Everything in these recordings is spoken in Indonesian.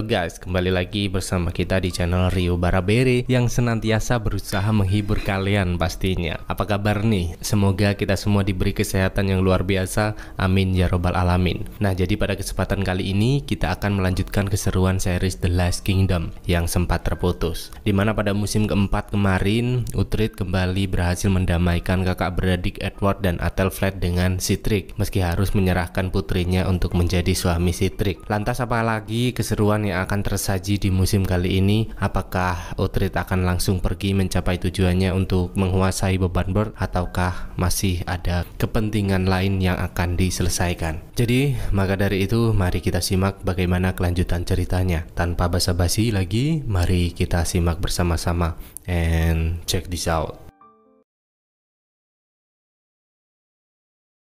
Halo guys, kembali lagi bersama kita di channel Rio Barabere yang senantiasa berusaha menghibur kalian pastinya. Apa kabar nih? Semoga kita semua diberi kesehatan yang luar biasa. Amin ya robbal alamin. Nah, jadi pada kesempatan kali ini kita akan melanjutkan keseruan series The Last Kingdom yang sempat terputus. Dimana pada musim keempat kemarin, utrid kembali berhasil mendamaikan kakak beradik Edward dan Athelflaed dengan citric meski harus menyerahkan putrinya untuk menjadi suami citric Lantas apa lagi keseruan yang akan tersaji di musim kali ini? Apakah utrid akan langsung pergi mencapai tujuannya untuk menguasai beban ataukah masih ada kepentingan lain yang akan diselesaikan. Jadi, maka dari itu mari kita simak bagaimana kelanjutan ceritanya. Tanpa basa-basi lagi, mari kita simak bersama-sama and check this out.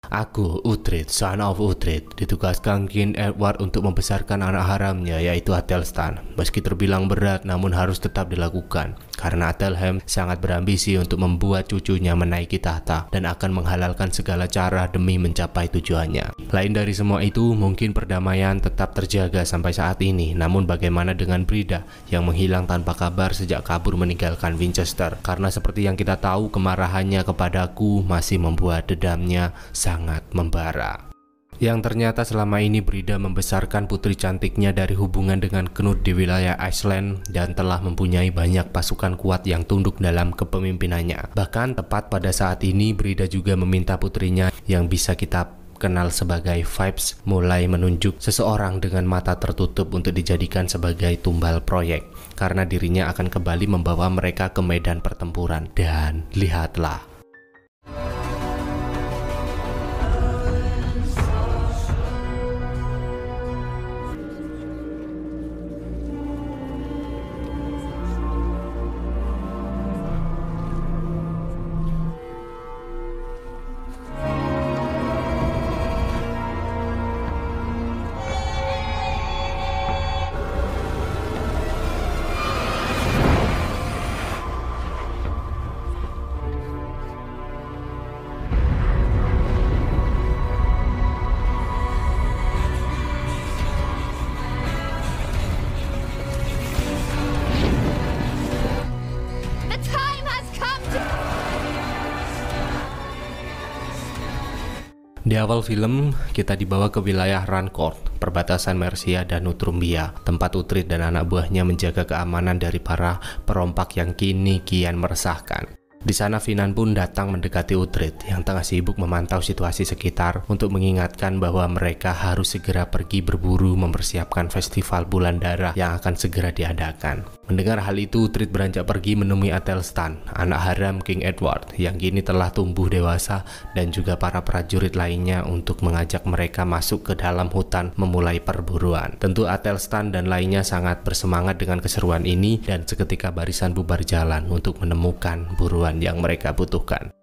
Aku, Utrid, son of Utrid, ditugaskan King Edward untuk membesarkan anak haramnya yaitu Atelstan. Meski terbilang berat namun harus tetap dilakukan karena Atelhem sangat berambisi untuk membuat cucunya menaiki tahta dan akan menghalalkan segala cara demi mencapai tujuannya. Lain dari semua itu, mungkin perdamaian tetap terjaga sampai saat ini, namun bagaimana dengan Brida yang menghilang tanpa kabar sejak kabur meninggalkan Winchester? Karena seperti yang kita tahu, kemarahannya kepadaku masih membuat dendamnya sangat membara yang ternyata selama ini Brida membesarkan putri cantiknya dari hubungan dengan Knut di wilayah Iceland dan telah mempunyai banyak pasukan kuat yang tunduk dalam kepemimpinannya. Bahkan tepat pada saat ini Brida juga meminta putrinya yang bisa kita kenal sebagai vibes mulai menunjuk seseorang dengan mata tertutup untuk dijadikan sebagai tumbal proyek karena dirinya akan kembali membawa mereka ke medan pertempuran dan lihatlah awal film, kita dibawa ke wilayah Rancourt, perbatasan Mercia dan Nutrumbia, tempat Utrid dan anak buahnya menjaga keamanan dari para perompak yang kini kian meresahkan. Di sana Finan pun datang mendekati Utrid yang tengah sibuk memantau situasi sekitar untuk mengingatkan bahwa mereka harus segera pergi berburu mempersiapkan festival bulan darah yang akan segera diadakan. Mendengar hal itu, Trit beranjak pergi menemui Atelstan, anak haram King Edward yang kini telah tumbuh dewasa dan juga para prajurit lainnya untuk mengajak mereka masuk ke dalam hutan memulai perburuan. Tentu Atelstan dan lainnya sangat bersemangat dengan keseruan ini dan seketika barisan bubar jalan untuk menemukan buruan yang mereka butuhkan.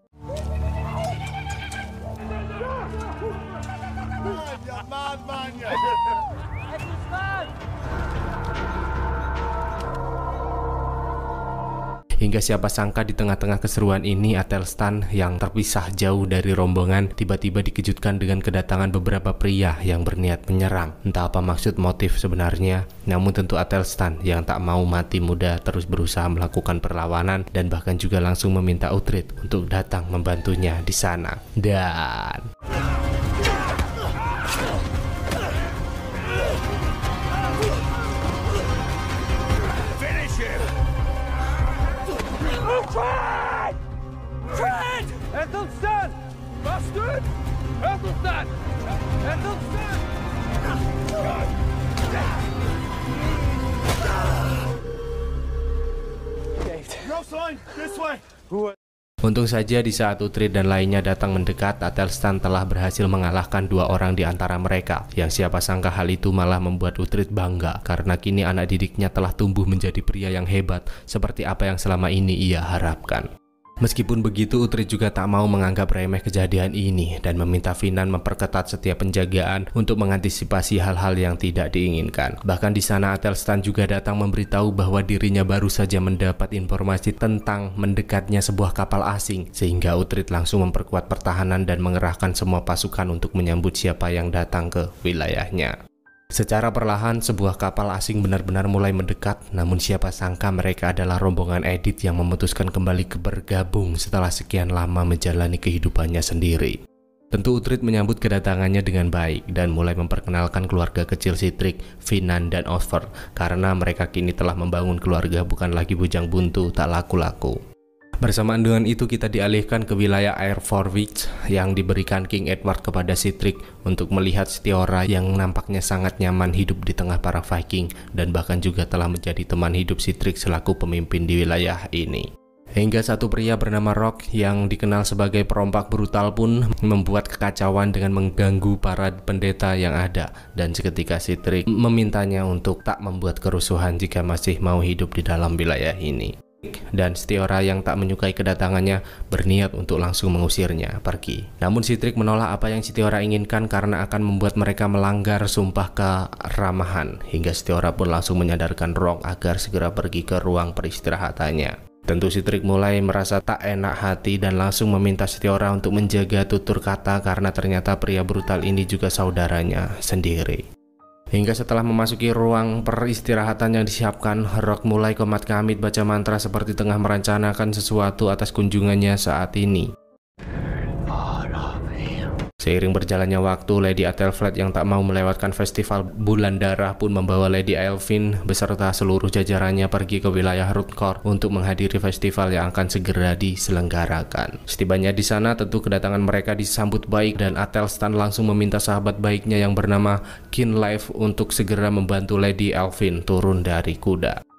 Hingga siapa sangka di tengah-tengah keseruan ini Atelstan yang terpisah jauh dari rombongan tiba-tiba dikejutkan dengan kedatangan beberapa pria yang berniat menyerang. Entah apa maksud motif sebenarnya, namun tentu Atelstan yang tak mau mati muda terus berusaha melakukan perlawanan dan bahkan juga langsung meminta Utrid untuk datang membantunya di sana. Dan... Untung saja di saat Utrid dan lainnya datang mendekat, Atelstan telah berhasil mengalahkan dua orang di antara mereka. Yang siapa sangka hal itu malah membuat Utrid bangga, karena kini anak didiknya telah tumbuh menjadi pria yang hebat, seperti apa yang selama ini ia harapkan. Meskipun begitu, Utri juga tak mau menganggap remeh kejadian ini dan meminta Finan memperketat setiap penjagaan untuk mengantisipasi hal-hal yang tidak diinginkan. Bahkan di sana Atelstan juga datang memberitahu bahwa dirinya baru saja mendapat informasi tentang mendekatnya sebuah kapal asing sehingga Utri langsung memperkuat pertahanan dan mengerahkan semua pasukan untuk menyambut siapa yang datang ke wilayahnya. Secara perlahan, sebuah kapal asing benar-benar mulai mendekat, namun siapa sangka mereka adalah rombongan Edit yang memutuskan kembali ke bergabung setelah sekian lama menjalani kehidupannya sendiri. Tentu Utrid menyambut kedatangannya dengan baik dan mulai memperkenalkan keluarga kecil Citric, Finan, dan Osfer karena mereka kini telah membangun keluarga bukan lagi bujang buntu tak laku-laku. Bersamaan dengan itu kita dialihkan ke wilayah Air Forwich yang diberikan King Edward kepada Citric untuk melihat Setiora yang nampaknya sangat nyaman hidup di tengah para Viking dan bahkan juga telah menjadi teman hidup Citric selaku pemimpin di wilayah ini. Hingga satu pria bernama Rock yang dikenal sebagai perompak brutal pun membuat kekacauan dengan mengganggu para pendeta yang ada dan seketika Citric memintanya untuk tak membuat kerusuhan jika masih mau hidup di dalam wilayah ini dan Setiora yang tak menyukai kedatangannya berniat untuk langsung mengusirnya pergi. Namun Citrik menolak apa yang Setiora inginkan karena akan membuat mereka melanggar sumpah keramahan hingga Setiora pun langsung menyadarkan Rong agar segera pergi ke ruang peristirahatannya. Tentu Citrik mulai merasa tak enak hati dan langsung meminta Setiora untuk menjaga tutur kata karena ternyata pria brutal ini juga saudaranya sendiri. Hingga setelah memasuki ruang peristirahatan yang disiapkan, Rock mulai komat kamit baca mantra seperti tengah merencanakan sesuatu atas kunjungannya saat ini. Seiring berjalannya waktu, Lady Athelflaed yang tak mau melewatkan festival Bulan Darah pun membawa Lady Elvin beserta seluruh jajarannya pergi ke wilayah Rutkor untuk menghadiri festival yang akan segera diselenggarakan. Setibanya di sana, tentu kedatangan mereka disambut baik dan Athelstan langsung meminta sahabat baiknya yang bernama Kinlife untuk segera membantu Lady Elvin turun dari kuda.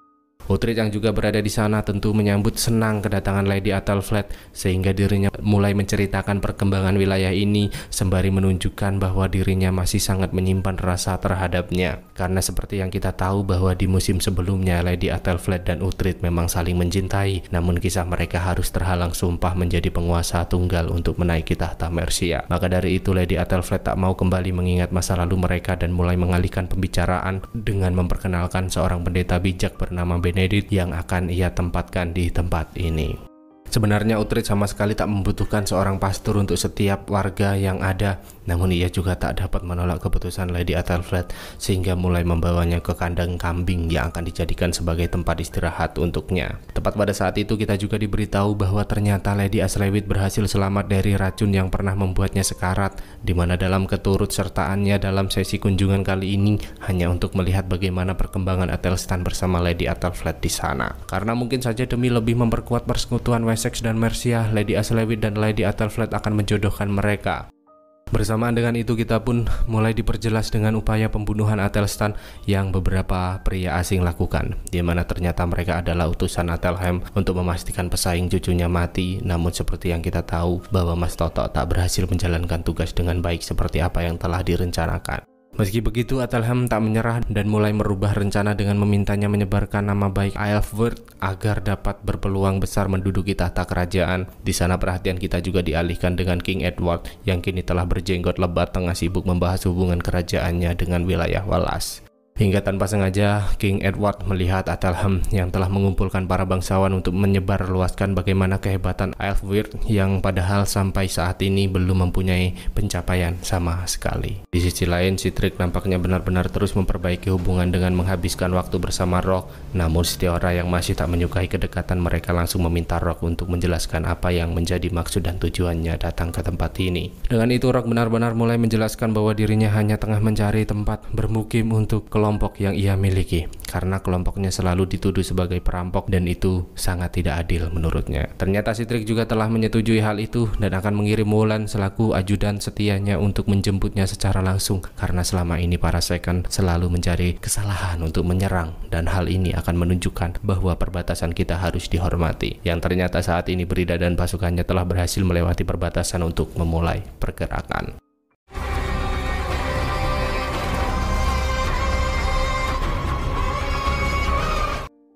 Putrit yang juga berada di sana tentu menyambut senang kedatangan Lady Atal Flat sehingga dirinya mulai menceritakan perkembangan wilayah ini sembari menunjukkan bahwa dirinya masih sangat menyimpan rasa terhadapnya. Karena seperti yang kita tahu bahwa di musim sebelumnya Lady Atal Flat dan Utrid memang saling mencintai, namun kisah mereka harus terhalang sumpah menjadi penguasa tunggal untuk menaiki tahta Mercia. Maka dari itu Lady Atal Flat tak mau kembali mengingat masa lalu mereka dan mulai mengalihkan pembicaraan dengan memperkenalkan seorang pendeta bijak bernama Ben edit yang akan ia tempatkan di tempat ini. Sebenarnya Utrecht sama sekali tak membutuhkan seorang pastor untuk setiap warga yang ada, namun ia juga tak dapat menolak keputusan Lady Athelflaed sehingga mulai membawanya ke kandang kambing yang akan dijadikan sebagai tempat istirahat untuknya. Tepat pada saat itu kita juga diberitahu bahwa ternyata Lady Aslewit berhasil selamat dari racun yang pernah membuatnya sekarat, dimana dalam keturut sertaannya dalam sesi kunjungan kali ini hanya untuk melihat bagaimana perkembangan Atelstan bersama Lady Athelflaed di sana. Karena mungkin saja demi lebih memperkuat persekutuan West Essex dan Mercia, Lady Aslewit dan Lady Athelflaed akan menjodohkan mereka. Bersamaan dengan itu kita pun mulai diperjelas dengan upaya pembunuhan Atelstan yang beberapa pria asing lakukan di mana ternyata mereka adalah utusan Atelham untuk memastikan pesaing cucunya mati namun seperti yang kita tahu bahwa Mas Toto tak berhasil menjalankan tugas dengan baik seperti apa yang telah direncanakan Meski begitu, Atalhem tak menyerah dan mulai merubah rencana dengan memintanya menyebarkan nama baik Aelfwerd agar dapat berpeluang besar menduduki tahta kerajaan. Di sana perhatian kita juga dialihkan dengan King Edward yang kini telah berjenggot lebat tengah sibuk membahas hubungan kerajaannya dengan wilayah Wallace. Hingga tanpa sengaja, King Edward melihat Atalham yang telah mengumpulkan para bangsawan untuk menyebar luaskan bagaimana kehebatan Elfweird yang padahal sampai saat ini belum mempunyai pencapaian sama sekali. Di sisi lain, Citrik nampaknya benar-benar terus memperbaiki hubungan dengan menghabiskan waktu bersama Rock, namun setiap yang masih tak menyukai kedekatan mereka langsung meminta Rock untuk menjelaskan apa yang menjadi maksud dan tujuannya datang ke tempat ini. Dengan itu, Rock benar-benar mulai menjelaskan bahwa dirinya hanya tengah mencari tempat bermukim untuk kelompok kelompok yang ia miliki karena kelompoknya selalu dituduh sebagai perampok dan itu sangat tidak adil menurutnya. Ternyata Sitrik juga telah menyetujui hal itu dan akan mengirim Mulan selaku ajudan setianya untuk menjemputnya secara langsung karena selama ini para second selalu mencari kesalahan untuk menyerang dan hal ini akan menunjukkan bahwa perbatasan kita harus dihormati. Yang ternyata saat ini Brida dan pasukannya telah berhasil melewati perbatasan untuk memulai pergerakan.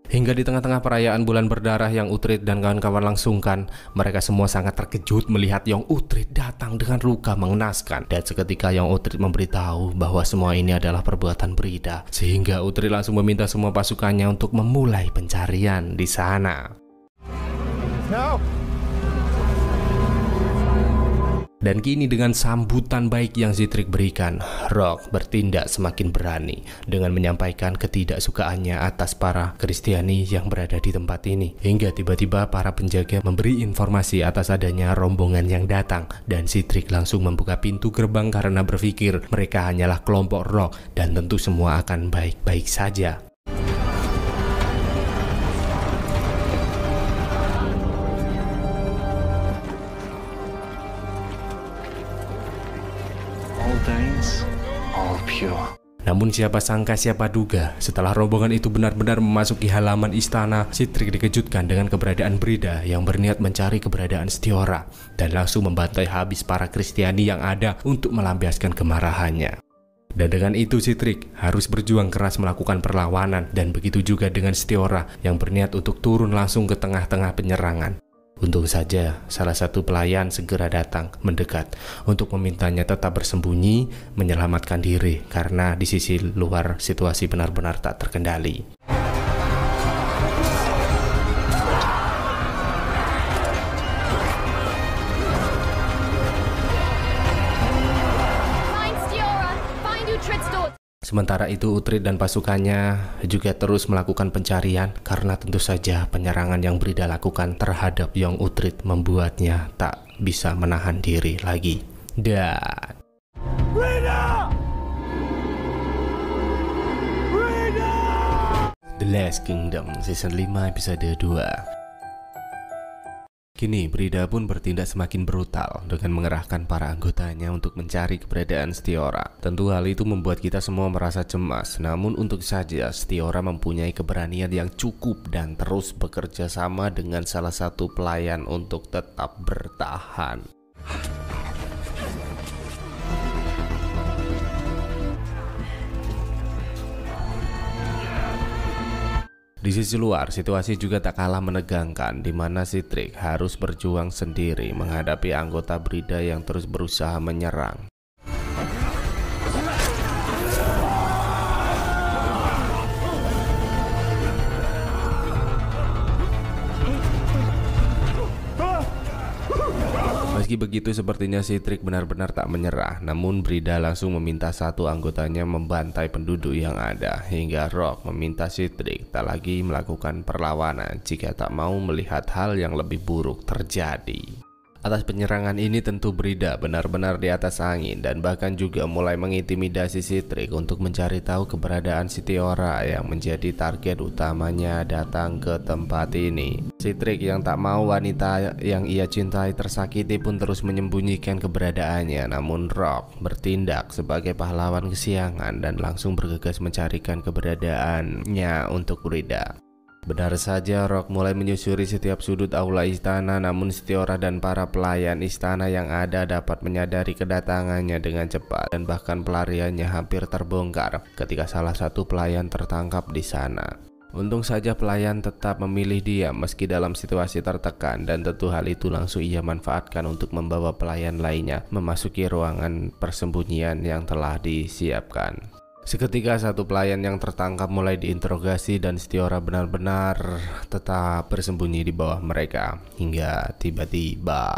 Hingga di tengah-tengah perayaan bulan berdarah yang Utrid dan kawan-kawan langsungkan, mereka semua sangat terkejut melihat Yang Utrid datang dengan luka mengenaskan. Dan seketika Yang Utrid memberitahu bahwa semua ini adalah perbuatan Brida, sehingga Utrid langsung meminta semua pasukannya untuk memulai pencarian di sana. Dan kini dengan sambutan baik yang Zitrik berikan, Rock bertindak semakin berani dengan menyampaikan ketidaksukaannya atas para Kristiani yang berada di tempat ini. Hingga tiba-tiba para penjaga memberi informasi atas adanya rombongan yang datang dan Zitrik langsung membuka pintu gerbang karena berpikir mereka hanyalah kelompok Rock dan tentu semua akan baik-baik saja. Namun siapa sangka siapa duga, setelah rombongan itu benar-benar memasuki halaman istana, Citrik dikejutkan dengan keberadaan Brida yang berniat mencari keberadaan Setiora dan langsung membantai habis para Kristiani yang ada untuk melampiaskan kemarahannya. Dan dengan itu Citrik harus berjuang keras melakukan perlawanan dan begitu juga dengan Setiora yang berniat untuk turun langsung ke tengah-tengah penyerangan. Untung saja salah satu pelayan segera datang mendekat untuk memintanya tetap bersembunyi menyelamatkan diri karena di sisi luar situasi benar-benar tak terkendali. Sementara itu Utrid dan pasukannya juga terus melakukan pencarian karena tentu saja penyerangan yang Brida lakukan terhadap Yong Utrid membuatnya tak bisa menahan diri lagi. Dan Brida! Brida! The Last Kingdom Season 5 Episode 2 Kini Brida pun bertindak semakin brutal dengan mengerahkan para anggotanya untuk mencari keberadaan Stiora. Tentu hal itu membuat kita semua merasa cemas, namun untuk saja Stiora mempunyai keberanian yang cukup dan terus bekerja sama dengan salah satu pelayan untuk tetap bertahan. Di sisi luar, situasi juga tak kalah menegangkan di mana Citric harus berjuang sendiri menghadapi anggota Brida yang terus berusaha menyerang. Meski begitu sepertinya Citrik benar-benar tak menyerah Namun Brida langsung meminta satu anggotanya membantai penduduk yang ada Hingga Rock meminta Citrik tak lagi melakukan perlawanan Jika tak mau melihat hal yang lebih buruk terjadi atas penyerangan ini tentu Brida benar-benar di atas angin dan bahkan juga mulai mengintimidasi Citrik untuk mencari tahu keberadaan Sitiora yang menjadi target utamanya datang ke tempat ini. Citrik yang tak mau wanita yang ia cintai tersakiti pun terus menyembunyikan keberadaannya namun Rock bertindak sebagai pahlawan kesiangan dan langsung bergegas mencarikan keberadaannya untuk Brida. Benar saja Rock mulai menyusuri setiap sudut aula istana namun Setiora dan para pelayan istana yang ada dapat menyadari kedatangannya dengan cepat dan bahkan pelariannya hampir terbongkar ketika salah satu pelayan tertangkap di sana. Untung saja pelayan tetap memilih dia meski dalam situasi tertekan dan tentu hal itu langsung ia manfaatkan untuk membawa pelayan lainnya memasuki ruangan persembunyian yang telah disiapkan. Seketika satu pelayan yang tertangkap mulai diinterogasi dan Setiora benar-benar tetap bersembunyi di bawah mereka hingga tiba-tiba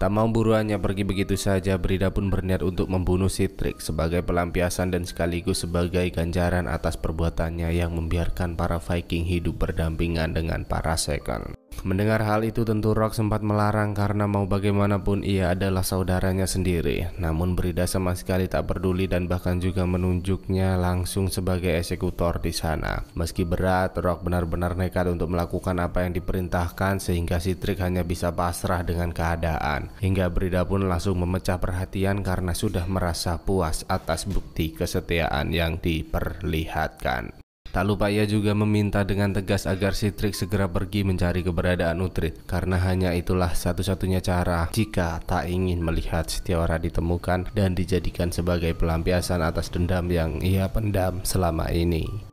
Tak mau buruannya pergi begitu saja, Brida pun berniat untuk membunuh Citric sebagai pelampiasan dan sekaligus sebagai ganjaran atas perbuatannya yang membiarkan para Viking hidup berdampingan dengan para Second. Mendengar hal itu tentu Rock sempat melarang karena mau bagaimanapun ia adalah saudaranya sendiri Namun Brida sama sekali tak peduli dan bahkan juga menunjuknya langsung sebagai eksekutor di sana Meski berat, Rock benar-benar nekat untuk melakukan apa yang diperintahkan sehingga Citrik hanya bisa pasrah dengan keadaan Hingga Brida pun langsung memecah perhatian karena sudah merasa puas atas bukti kesetiaan yang diperlihatkan Tak lupa ia juga meminta dengan tegas agar Citrik segera pergi mencari keberadaan Utrid karena hanya itulah satu-satunya cara jika tak ingin melihat Setiawara ditemukan dan dijadikan sebagai pelampiasan atas dendam yang ia pendam selama ini.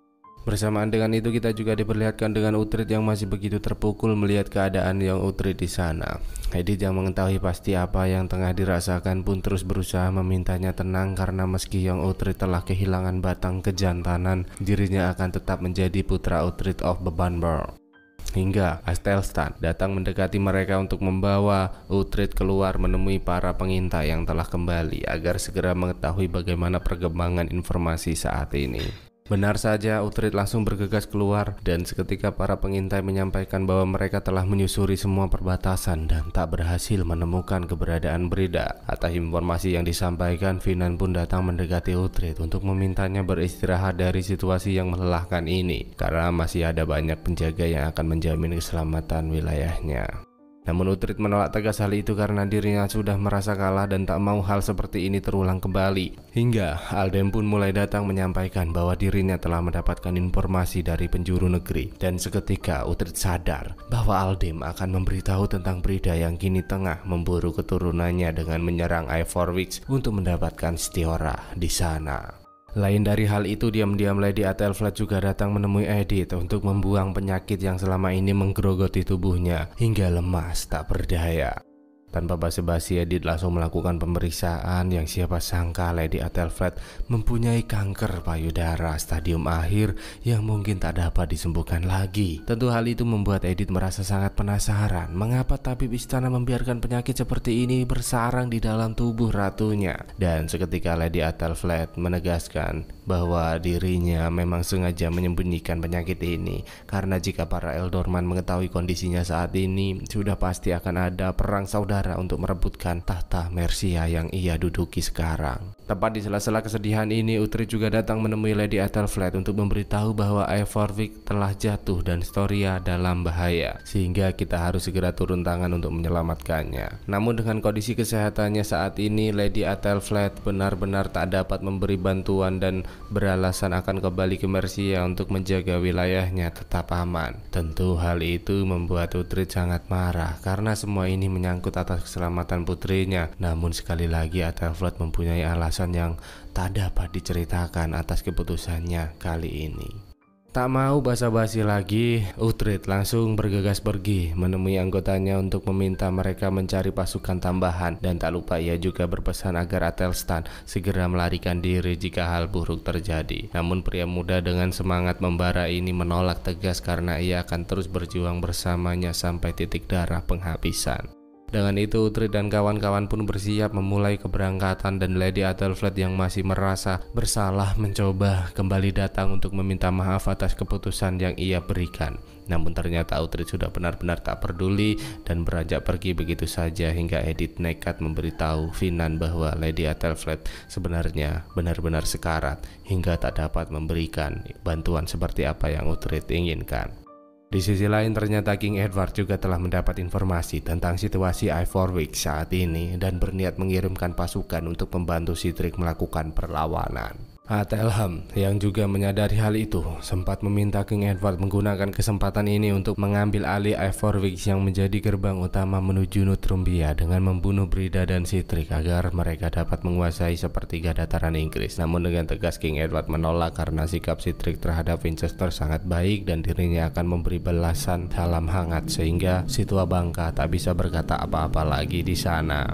Bersamaan dengan itu kita juga diperlihatkan dengan Utrid yang masih begitu terpukul melihat keadaan yang Utrid di sana. Edith yang mengetahui pasti apa yang tengah dirasakan pun terus berusaha memintanya tenang karena meski yang Utrid telah kehilangan batang kejantanan, dirinya akan tetap menjadi putra Utrid of Bebanburg hingga Astelstan datang mendekati mereka untuk membawa Utrid keluar menemui para pengintai yang telah kembali agar segera mengetahui bagaimana perkembangan informasi saat ini. Benar saja, Utrid langsung bergegas keluar dan seketika para pengintai menyampaikan bahwa mereka telah menyusuri semua perbatasan dan tak berhasil menemukan keberadaan Brida. Atas informasi yang disampaikan, Finan pun datang mendekati Utrid untuk memintanya beristirahat dari situasi yang melelahkan ini karena masih ada banyak penjaga yang akan menjamin keselamatan wilayahnya. Namun Utrid menolak tegas hal itu karena dirinya sudah merasa kalah dan tak mau hal seperti ini terulang kembali. Hingga Aldem pun mulai datang menyampaikan bahwa dirinya telah mendapatkan informasi dari penjuru negeri. Dan seketika Utrid sadar bahwa Aldem akan memberitahu tentang Brida yang kini tengah memburu keturunannya dengan menyerang Ivorwix untuk mendapatkan Stiora di sana. Lain dari hal itu, diam-diam Lady Flat juga datang menemui Edith untuk membuang penyakit yang selama ini menggerogoti tubuhnya hingga lemas tak berdaya. Tanpa basa-basi Edith langsung melakukan pemeriksaan yang siapa sangka Lady Athelfred mempunyai kanker payudara stadium akhir yang mungkin tak dapat disembuhkan lagi. Tentu hal itu membuat Edith merasa sangat penasaran mengapa tabib istana membiarkan penyakit seperti ini bersarang di dalam tubuh ratunya. Dan seketika Lady Athelfred menegaskan bahwa dirinya memang sengaja menyembunyikan penyakit ini karena jika para Eldorman mengetahui kondisinya saat ini sudah pasti akan ada perang saudara untuk merebutkan tahta Mercia yang ia duduki sekarang. Tepat di sela-sela kesedihan ini, Utri juga datang menemui Lady Ethelflaed untuk memberitahu bahwa Eivorvik telah jatuh dan Storia dalam bahaya sehingga kita harus segera turun tangan untuk menyelamatkannya. Namun dengan kondisi kesehatannya saat ini, Lady Ethelflaed benar-benar tak dapat memberi bantuan dan beralasan akan kembali ke Mersia untuk menjaga wilayahnya tetap aman. Tentu hal itu membuat putri sangat marah karena semua ini menyangkut atas keselamatan putrinya. Namun sekali lagi Athelflaed mempunyai alasan yang tak dapat diceritakan atas keputusannya kali ini. Tak mau basa-basi lagi, Utrid langsung bergegas pergi menemui anggotanya untuk meminta mereka mencari pasukan tambahan dan tak lupa ia juga berpesan agar Atelstan segera melarikan diri jika hal buruk terjadi. Namun pria muda dengan semangat membara ini menolak tegas karena ia akan terus berjuang bersamanya sampai titik darah penghabisan. Dengan itu, Utri dan kawan-kawan pun bersiap memulai keberangkatan dan Lady Adelflaed yang masih merasa bersalah mencoba kembali datang untuk meminta maaf atas keputusan yang ia berikan. Namun ternyata Utri sudah benar-benar tak peduli dan beranjak pergi begitu saja hingga Edith nekat memberitahu Finan bahwa Lady Adelflaed sebenarnya benar-benar sekarat hingga tak dapat memberikan bantuan seperti apa yang Utri inginkan. Di sisi lain ternyata King Edward juga telah mendapat informasi tentang situasi I Ivorwick saat ini dan berniat mengirimkan pasukan untuk membantu Cedric melakukan perlawanan. Atelham yang juga menyadari hal itu sempat meminta King Edward menggunakan kesempatan ini untuk mengambil alih Ivorvix yang menjadi gerbang utama menuju Nutrumbia dengan membunuh Brida dan Citrik agar mereka dapat menguasai sepertiga dataran Inggris. Namun dengan tegas King Edward menolak karena sikap Citrik terhadap Winchester sangat baik dan dirinya akan memberi belasan dalam hangat sehingga Situa Bangka tak bisa berkata apa-apa lagi di sana.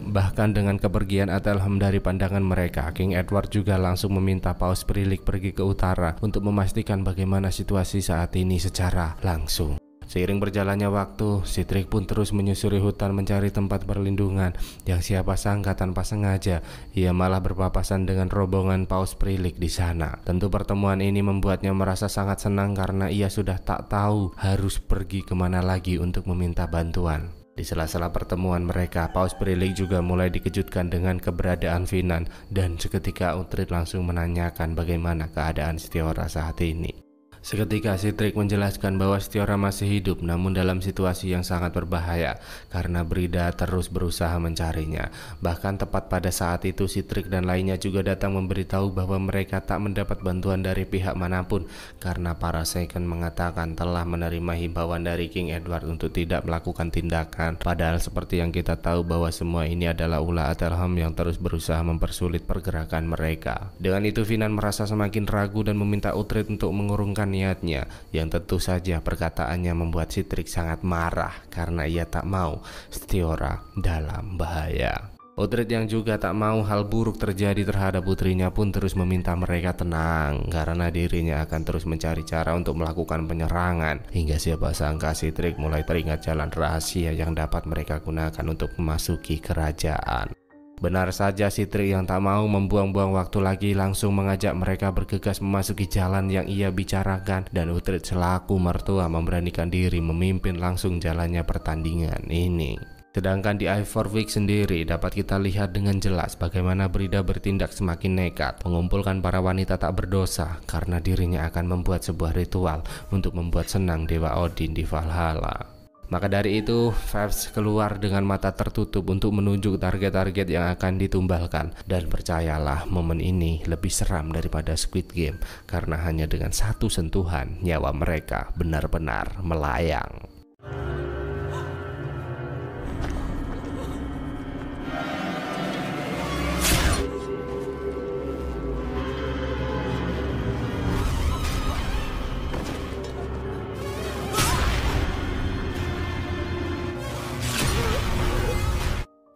Bahkan dengan kepergian Atelham dari pandangan mereka, King Edward juga langsung meminta Paus Prilik pergi ke utara untuk memastikan bagaimana situasi saat ini secara langsung. Seiring berjalannya waktu, Sitrik pun terus menyusuri hutan mencari tempat perlindungan yang siapa sangka tanpa sengaja ia malah berpapasan dengan rombongan paus prilik di sana. Tentu pertemuan ini membuatnya merasa sangat senang karena ia sudah tak tahu harus pergi kemana lagi untuk meminta bantuan. Di sela-sela pertemuan mereka, Paus Briling juga mulai dikejutkan dengan keberadaan Finan dan seketika Utrid langsung menanyakan bagaimana keadaan Setiora saat ini. Seketika Sitrik menjelaskan bahwa Setiora masih hidup namun dalam situasi yang sangat berbahaya karena Brida terus berusaha mencarinya. Bahkan tepat pada saat itu Sitrik dan lainnya juga datang memberitahu bahwa mereka tak mendapat bantuan dari pihak manapun karena para Seiken mengatakan telah menerima himbauan dari King Edward untuk tidak melakukan tindakan. Padahal seperti yang kita tahu bahwa semua ini adalah ulah Atelham yang terus berusaha mempersulit pergerakan mereka. Dengan itu Finan merasa semakin ragu dan meminta Utrid untuk mengurungkan niatnya yang tentu saja perkataannya membuat Citrik sangat marah karena ia tak mau Setiora dalam bahaya. Odred yang juga tak mau hal buruk terjadi terhadap putrinya pun terus meminta mereka tenang karena dirinya akan terus mencari cara untuk melakukan penyerangan hingga siapa sangka Citrik mulai teringat jalan rahasia yang dapat mereka gunakan untuk memasuki kerajaan. Benar saja Sitri yang tak mau membuang-buang waktu lagi langsung mengajak mereka bergegas memasuki jalan yang ia bicarakan dan Utrid selaku mertua memberanikan diri memimpin langsung jalannya pertandingan ini. Sedangkan di Ivorvik sendiri dapat kita lihat dengan jelas bagaimana Brida bertindak semakin nekat mengumpulkan para wanita tak berdosa karena dirinya akan membuat sebuah ritual untuk membuat senang Dewa Odin di Valhalla. Maka dari itu, Fabs keluar dengan mata tertutup untuk menunjuk target-target yang akan ditumbalkan. Dan percayalah, momen ini lebih seram daripada Squid Game karena hanya dengan satu sentuhan nyawa mereka benar-benar melayang.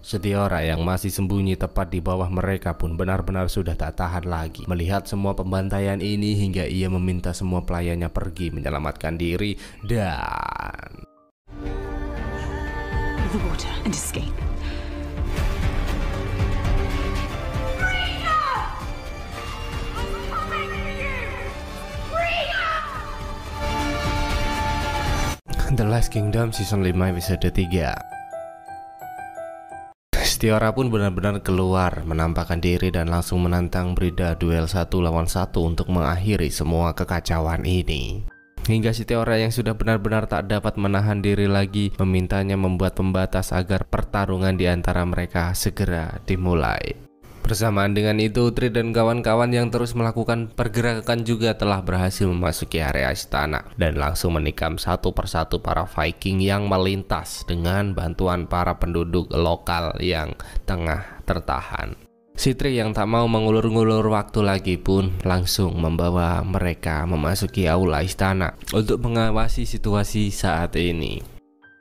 Setiora yang masih sembunyi tepat di bawah mereka pun benar-benar sudah tak tahan lagi Melihat semua pembantaian ini hingga ia meminta semua pelayannya pergi menyelamatkan diri dan... The The Last Kingdom Season 5 Episode 3 Istiora pun benar-benar keluar, menampakkan diri dan langsung menantang Brida duel satu lawan satu untuk mengakhiri semua kekacauan ini. Hingga si Teora yang sudah benar-benar tak dapat menahan diri lagi memintanya membuat pembatas agar pertarungan di antara mereka segera dimulai. Bersamaan dengan itu, Tri dan kawan-kawan yang terus melakukan pergerakan juga telah berhasil memasuki area istana dan langsung menikam satu persatu para Viking yang melintas dengan bantuan para penduduk lokal yang tengah tertahan. Sitri yang tak mau mengulur-ngulur waktu lagi pun langsung membawa mereka memasuki aula istana untuk mengawasi situasi saat ini.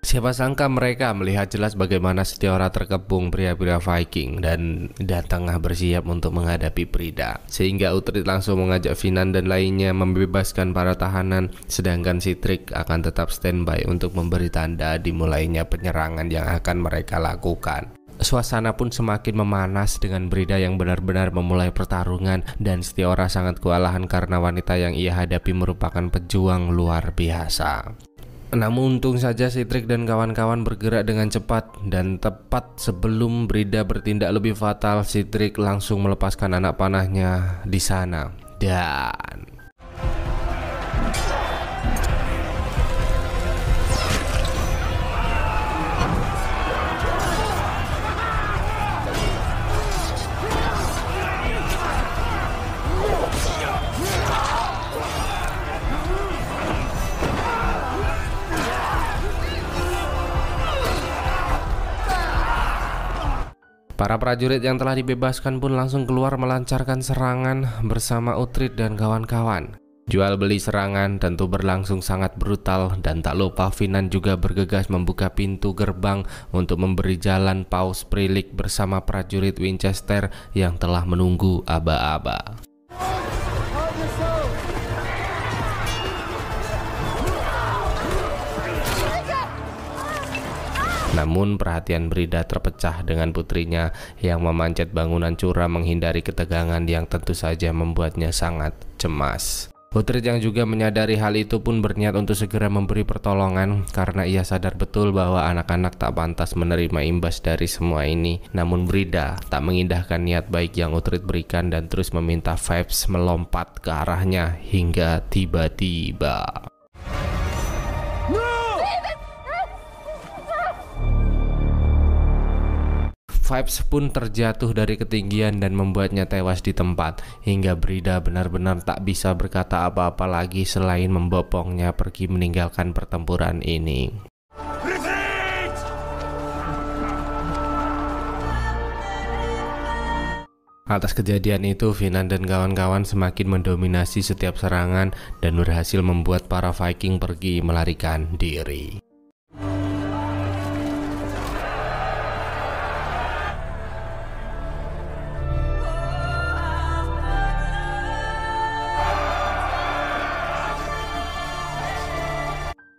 Siapa sangka mereka melihat jelas bagaimana Setiora terkepung pria-pria Viking dan dan tengah bersiap untuk menghadapi Prida. Sehingga Utrid langsung mengajak Finan dan lainnya membebaskan para tahanan sedangkan Sitrik akan tetap standby untuk memberi tanda dimulainya penyerangan yang akan mereka lakukan. Suasana pun semakin memanas dengan Brida yang benar-benar memulai pertarungan dan Setiora sangat kewalahan karena wanita yang ia hadapi merupakan pejuang luar biasa. Namun untung saja Citrik dan kawan-kawan bergerak dengan cepat dan tepat sebelum Brida bertindak lebih fatal, Citrik langsung melepaskan anak panahnya di sana. Dan Para prajurit yang telah dibebaskan pun langsung keluar melancarkan serangan bersama Utrid dan kawan-kawan. Jual beli serangan tentu berlangsung sangat brutal dan tak lupa Finan juga bergegas membuka pintu gerbang untuk memberi jalan Paus Prilik bersama prajurit Winchester yang telah menunggu aba-aba. Namun perhatian Brida terpecah dengan putrinya yang memanjat bangunan curam menghindari ketegangan yang tentu saja membuatnya sangat cemas. Putri yang juga menyadari hal itu pun berniat untuk segera memberi pertolongan karena ia sadar betul bahwa anak-anak tak pantas menerima imbas dari semua ini. Namun Brida tak mengindahkan niat baik yang Utrid berikan dan terus meminta Vibes melompat ke arahnya hingga tiba-tiba. Vibes pun terjatuh dari ketinggian dan membuatnya tewas di tempat hingga Brida benar-benar tak bisa berkata apa-apa lagi selain membopongnya pergi meninggalkan pertempuran ini. Atas kejadian itu, Finan dan kawan-kawan semakin mendominasi setiap serangan dan berhasil membuat para Viking pergi melarikan diri.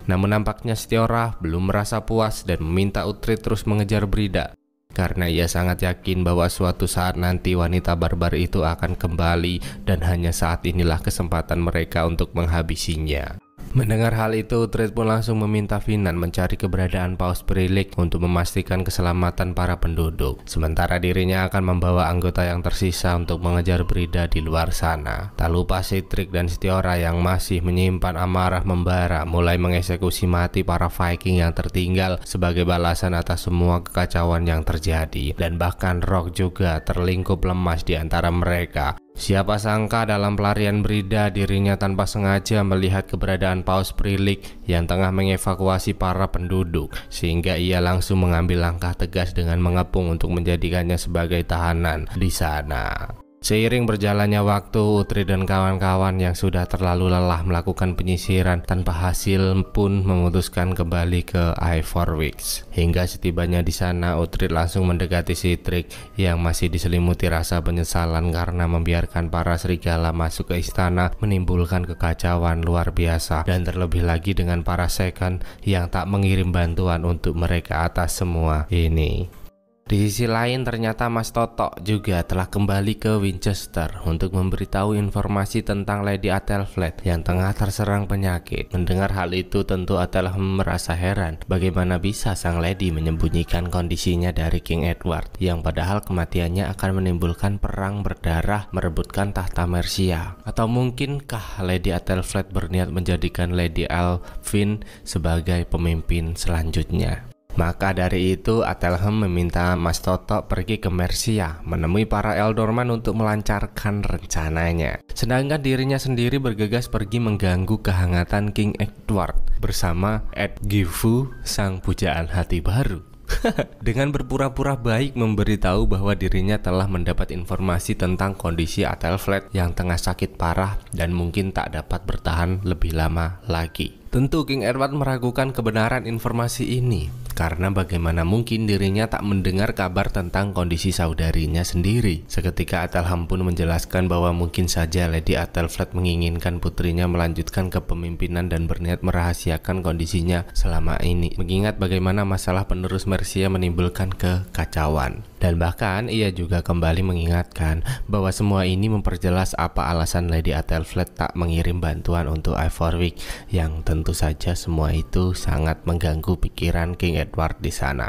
Namun nampaknya Setiora belum merasa puas dan meminta Utri terus mengejar Brida karena ia sangat yakin bahwa suatu saat nanti wanita barbar itu akan kembali dan hanya saat inilah kesempatan mereka untuk menghabisinya. Mendengar hal itu, Trade pun langsung meminta Finan mencari keberadaan paus Prilik untuk memastikan keselamatan para penduduk. Sementara dirinya akan membawa anggota yang tersisa untuk mengejar Brida di luar sana. Tak lupa Sitrik dan Setiora yang masih menyimpan amarah membara mulai mengeksekusi mati para Viking yang tertinggal sebagai balasan atas semua kekacauan yang terjadi. Dan bahkan Rock juga terlingkup lemas di antara mereka Siapa sangka dalam pelarian berida dirinya tanpa sengaja melihat keberadaan paus Prilik yang tengah mengevakuasi para penduduk sehingga ia langsung mengambil langkah tegas dengan mengepung untuk menjadikannya sebagai tahanan di sana. Seiring berjalannya waktu, Utri dan kawan-kawan yang sudah terlalu lelah melakukan penyisiran tanpa hasil pun memutuskan kembali ke I4 Weeks. Hingga setibanya di sana, Utri langsung mendekati si Trik yang masih diselimuti rasa penyesalan karena membiarkan para serigala masuk ke istana menimbulkan kekacauan luar biasa dan terlebih lagi dengan para second yang tak mengirim bantuan untuk mereka atas semua ini. Di sisi lain ternyata Mas Toto juga telah kembali ke Winchester untuk memberitahu informasi tentang Lady Athelflaed yang tengah terserang penyakit. Mendengar hal itu tentu Athelm merasa heran bagaimana bisa sang Lady menyembunyikan kondisinya dari King Edward yang padahal kematiannya akan menimbulkan perang berdarah merebutkan tahta Mercia. Atau mungkinkah Lady Athelflaed berniat menjadikan Lady Alvin sebagai pemimpin selanjutnya? Maka dari itu Atelhem meminta Mas Toto pergi ke Mercia menemui para Eldorman untuk melancarkan rencananya. Sedangkan dirinya sendiri bergegas pergi mengganggu kehangatan King Edward bersama Ed Gifu, sang pujaan hati baru. Dengan berpura-pura baik memberitahu bahwa dirinya telah mendapat informasi tentang kondisi Atelflet yang tengah sakit parah dan mungkin tak dapat bertahan lebih lama lagi. Tentu King Edward meragukan kebenaran informasi ini karena bagaimana mungkin dirinya tak mendengar kabar tentang kondisi saudarinya sendiri. Seketika Atalham pun menjelaskan bahwa mungkin saja Lady Atalflat menginginkan putrinya melanjutkan kepemimpinan dan berniat merahasiakan kondisinya selama ini, mengingat bagaimana masalah penerus Mercia menimbulkan kekacauan. Dan bahkan ia juga kembali mengingatkan bahwa semua ini memperjelas apa alasan Lady Atelflet tak mengirim bantuan untuk Ivorwick yang tentu saja semua itu sangat mengganggu pikiran King Edward. Edward di sana.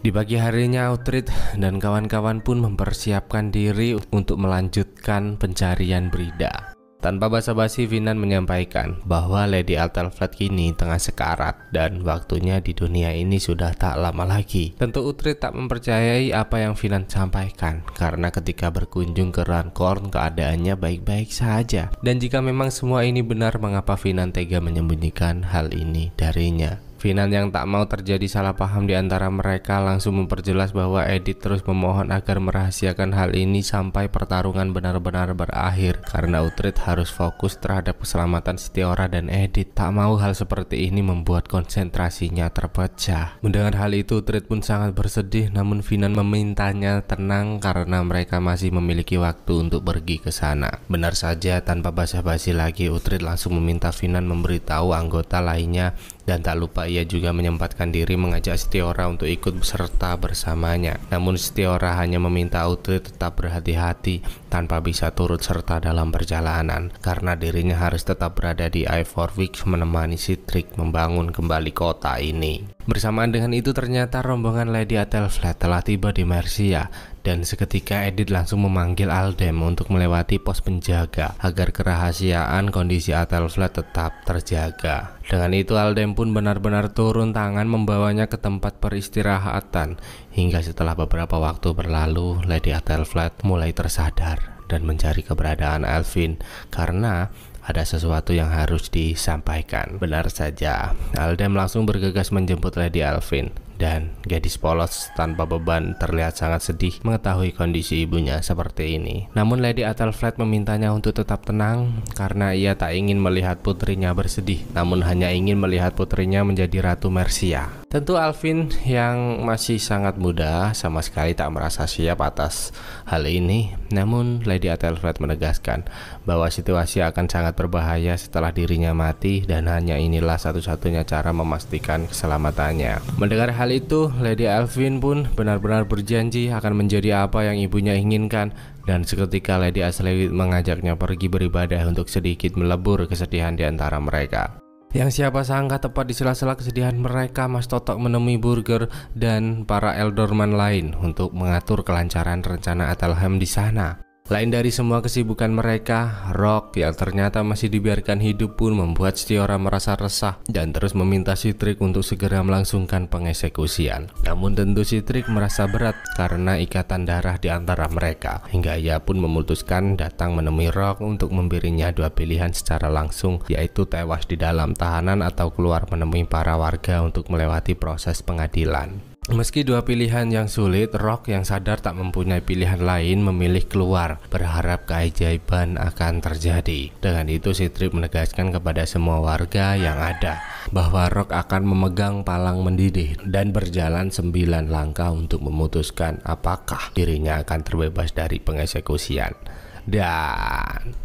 Di pagi harinya Outreed dan kawan-kawan pun mempersiapkan diri untuk melanjutkan pencarian Brida. Tanpa basa-basi Vinan menyampaikan bahwa Lady Altalflat kini tengah sekarat dan waktunya di dunia ini sudah tak lama lagi. Tentu Utri tak mempercayai apa yang Vinan sampaikan karena ketika berkunjung ke Rancorn keadaannya baik-baik saja. Dan jika memang semua ini benar mengapa Vinan tega menyembunyikan hal ini darinya? Vinan yang tak mau terjadi salah paham di antara mereka langsung memperjelas bahwa Edith terus memohon agar merahasiakan hal ini sampai pertarungan benar-benar berakhir karena Utrid harus fokus terhadap keselamatan Setiora dan Edith. Tak mau hal seperti ini membuat konsentrasinya terpecah. Mendengar hal itu Utrid pun sangat bersedih namun Vinan memintanya tenang karena mereka masih memiliki waktu untuk pergi ke sana. Benar saja tanpa basa-basi lagi Utrid langsung meminta Vinan memberitahu anggota lainnya dan tak lupa ia juga menyempatkan diri mengajak Setiora untuk ikut beserta bersamanya. Namun Setiora hanya meminta Audrey tetap berhati-hati tanpa bisa turut serta dalam perjalanan karena dirinya harus tetap berada di Ivorvik menemani Citrik membangun kembali kota ini. Bersamaan dengan itu ternyata rombongan Lady Atelflaed telah tiba di Mercia dan seketika Edith langsung memanggil Aldem untuk melewati pos penjaga agar kerahasiaan kondisi Atelflaed tetap terjaga. Dengan itu Aldem pun benar-benar turun tangan membawanya ke tempat peristirahatan hingga setelah beberapa waktu berlalu Lady Atelflaed mulai tersadar dan mencari keberadaan Alvin karena ada sesuatu yang harus disampaikan. Benar saja, Aldem langsung bergegas menjemput Lady Alvin dan gadis polos tanpa beban terlihat sangat sedih mengetahui kondisi ibunya seperti ini. Namun Lady Athelflaed memintanya untuk tetap tenang karena ia tak ingin melihat putrinya bersedih, namun hanya ingin melihat putrinya menjadi Ratu Mercia. Tentu Alvin yang masih sangat muda sama sekali tak merasa siap atas hal ini. Namun Lady Athelflaed menegaskan bahwa situasi akan sangat berbahaya setelah dirinya mati dan hanya inilah satu-satunya cara memastikan keselamatannya. Mendengar hal itu, Lady Alvin pun benar-benar berjanji akan menjadi apa yang ibunya inginkan dan seketika Lady Ashley mengajaknya pergi beribadah untuk sedikit melebur kesedihan di antara mereka. Yang siapa sangka tepat di sela-sela kesedihan mereka Mas Totok menemui Burger dan para elderman lain untuk mengatur kelancaran rencana Atalham di sana. Lain dari semua kesibukan mereka, Rock yang ternyata masih dibiarkan hidup pun membuat Setiora merasa resah dan terus meminta Citric untuk segera melangsungkan pengeksekusian. Namun tentu Citric merasa berat karena ikatan darah di antara mereka, hingga ia pun memutuskan datang menemui Rock untuk memberinya dua pilihan secara langsung, yaitu tewas di dalam tahanan atau keluar menemui para warga untuk melewati proses pengadilan. Meski dua pilihan yang sulit, Rock yang sadar tak mempunyai pilihan lain memilih keluar, berharap keajaiban akan terjadi. Dengan itu, Trip menegaskan kepada semua warga yang ada bahwa Rock akan memegang palang mendidih dan berjalan sembilan langkah untuk memutuskan apakah dirinya akan terbebas dari pengeksekusian. Dan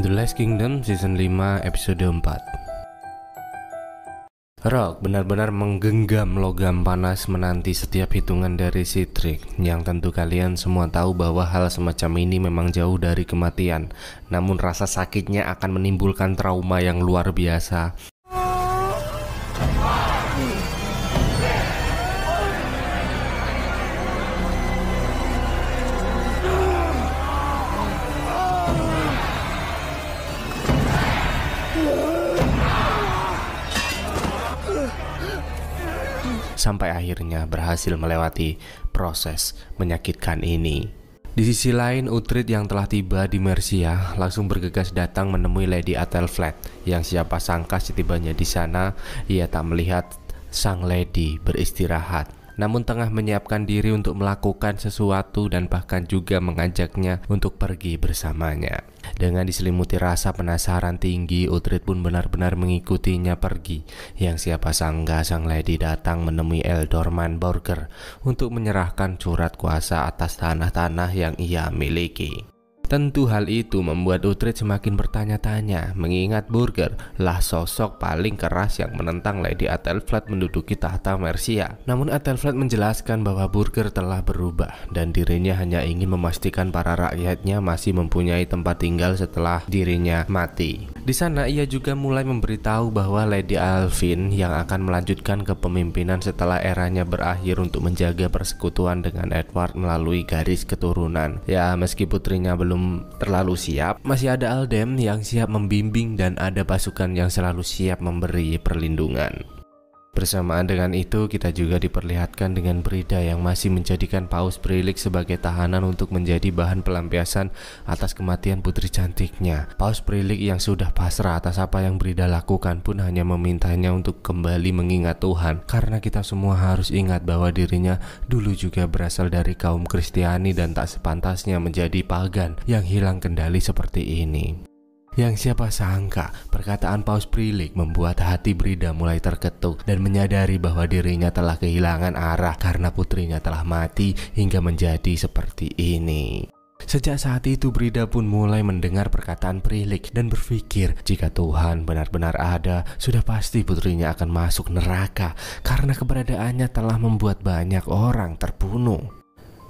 The Last Kingdom Season 5 Episode 4 Rock benar-benar menggenggam logam panas menanti setiap hitungan dari Citric Yang tentu kalian semua tahu bahwa hal semacam ini memang jauh dari kematian Namun rasa sakitnya akan menimbulkan trauma yang luar biasa sampai akhirnya berhasil melewati proses menyakitkan ini. Di sisi lain, Utrid yang telah tiba di Mercia langsung bergegas datang menemui Lady Atelflat yang siapa sangka setibanya di sana ia tak melihat sang lady beristirahat namun tengah menyiapkan diri untuk melakukan sesuatu dan bahkan juga mengajaknya untuk pergi bersamanya. Dengan diselimuti rasa penasaran tinggi, Utrid pun benar-benar mengikutinya pergi. Yang siapa sangka sang lady datang menemui Eldorman Burger untuk menyerahkan surat kuasa atas tanah-tanah yang ia miliki. Tentu hal itu membuat Utrecht semakin bertanya-tanya mengingat Burger lah sosok paling keras yang menentang Lady Athelflaed menduduki tahta Mercia. Namun Athelflaed menjelaskan bahwa Burger telah berubah dan dirinya hanya ingin memastikan para rakyatnya masih mempunyai tempat tinggal setelah dirinya mati. Di sana ia juga mulai memberitahu bahwa Lady Alvin yang akan melanjutkan kepemimpinan setelah eranya berakhir untuk menjaga persekutuan dengan Edward melalui garis keturunan. Ya, meski putrinya belum belum terlalu siap, masih ada Aldem yang siap membimbing dan ada pasukan yang selalu siap memberi perlindungan. Bersamaan dengan itu, kita juga diperlihatkan dengan Brida yang masih menjadikan Paus Brilik sebagai tahanan untuk menjadi bahan pelampiasan atas kematian putri cantiknya. Paus Brilik yang sudah pasrah atas apa yang Brida lakukan pun hanya memintanya untuk kembali mengingat Tuhan. Karena kita semua harus ingat bahwa dirinya dulu juga berasal dari kaum Kristiani dan tak sepantasnya menjadi pagan yang hilang kendali seperti ini. Yang siapa sangka perkataan Paus Prilik membuat hati Brida mulai terketuk dan menyadari bahwa dirinya telah kehilangan arah karena putrinya telah mati hingga menjadi seperti ini. Sejak saat itu Brida pun mulai mendengar perkataan Prilik dan berpikir jika Tuhan benar-benar ada sudah pasti putrinya akan masuk neraka karena keberadaannya telah membuat banyak orang terbunuh.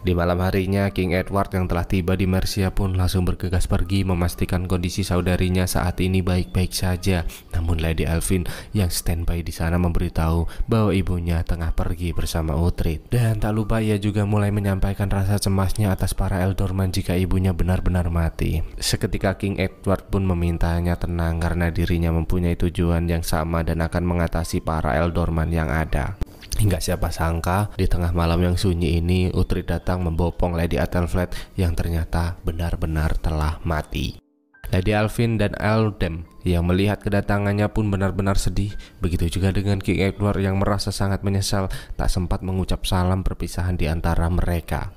Di malam harinya, King Edward yang telah tiba di Mercia pun langsung bergegas pergi memastikan kondisi saudarinya saat ini baik-baik saja. Namun Lady Elvin yang standby di sana memberitahu bahwa ibunya tengah pergi bersama Utrid. Dan tak lupa ia juga mulai menyampaikan rasa cemasnya atas para Eldorman jika ibunya benar-benar mati. Seketika King Edward pun memintanya tenang karena dirinya mempunyai tujuan yang sama dan akan mengatasi para Eldorman yang ada. Hingga siapa sangka di tengah malam yang sunyi ini Utri datang membopong Lady Athelflaed yang ternyata benar-benar telah mati. Lady Alvin dan Eldem yang melihat kedatangannya pun benar-benar sedih Begitu juga dengan King Edward yang merasa sangat menyesal tak sempat mengucap salam perpisahan di antara mereka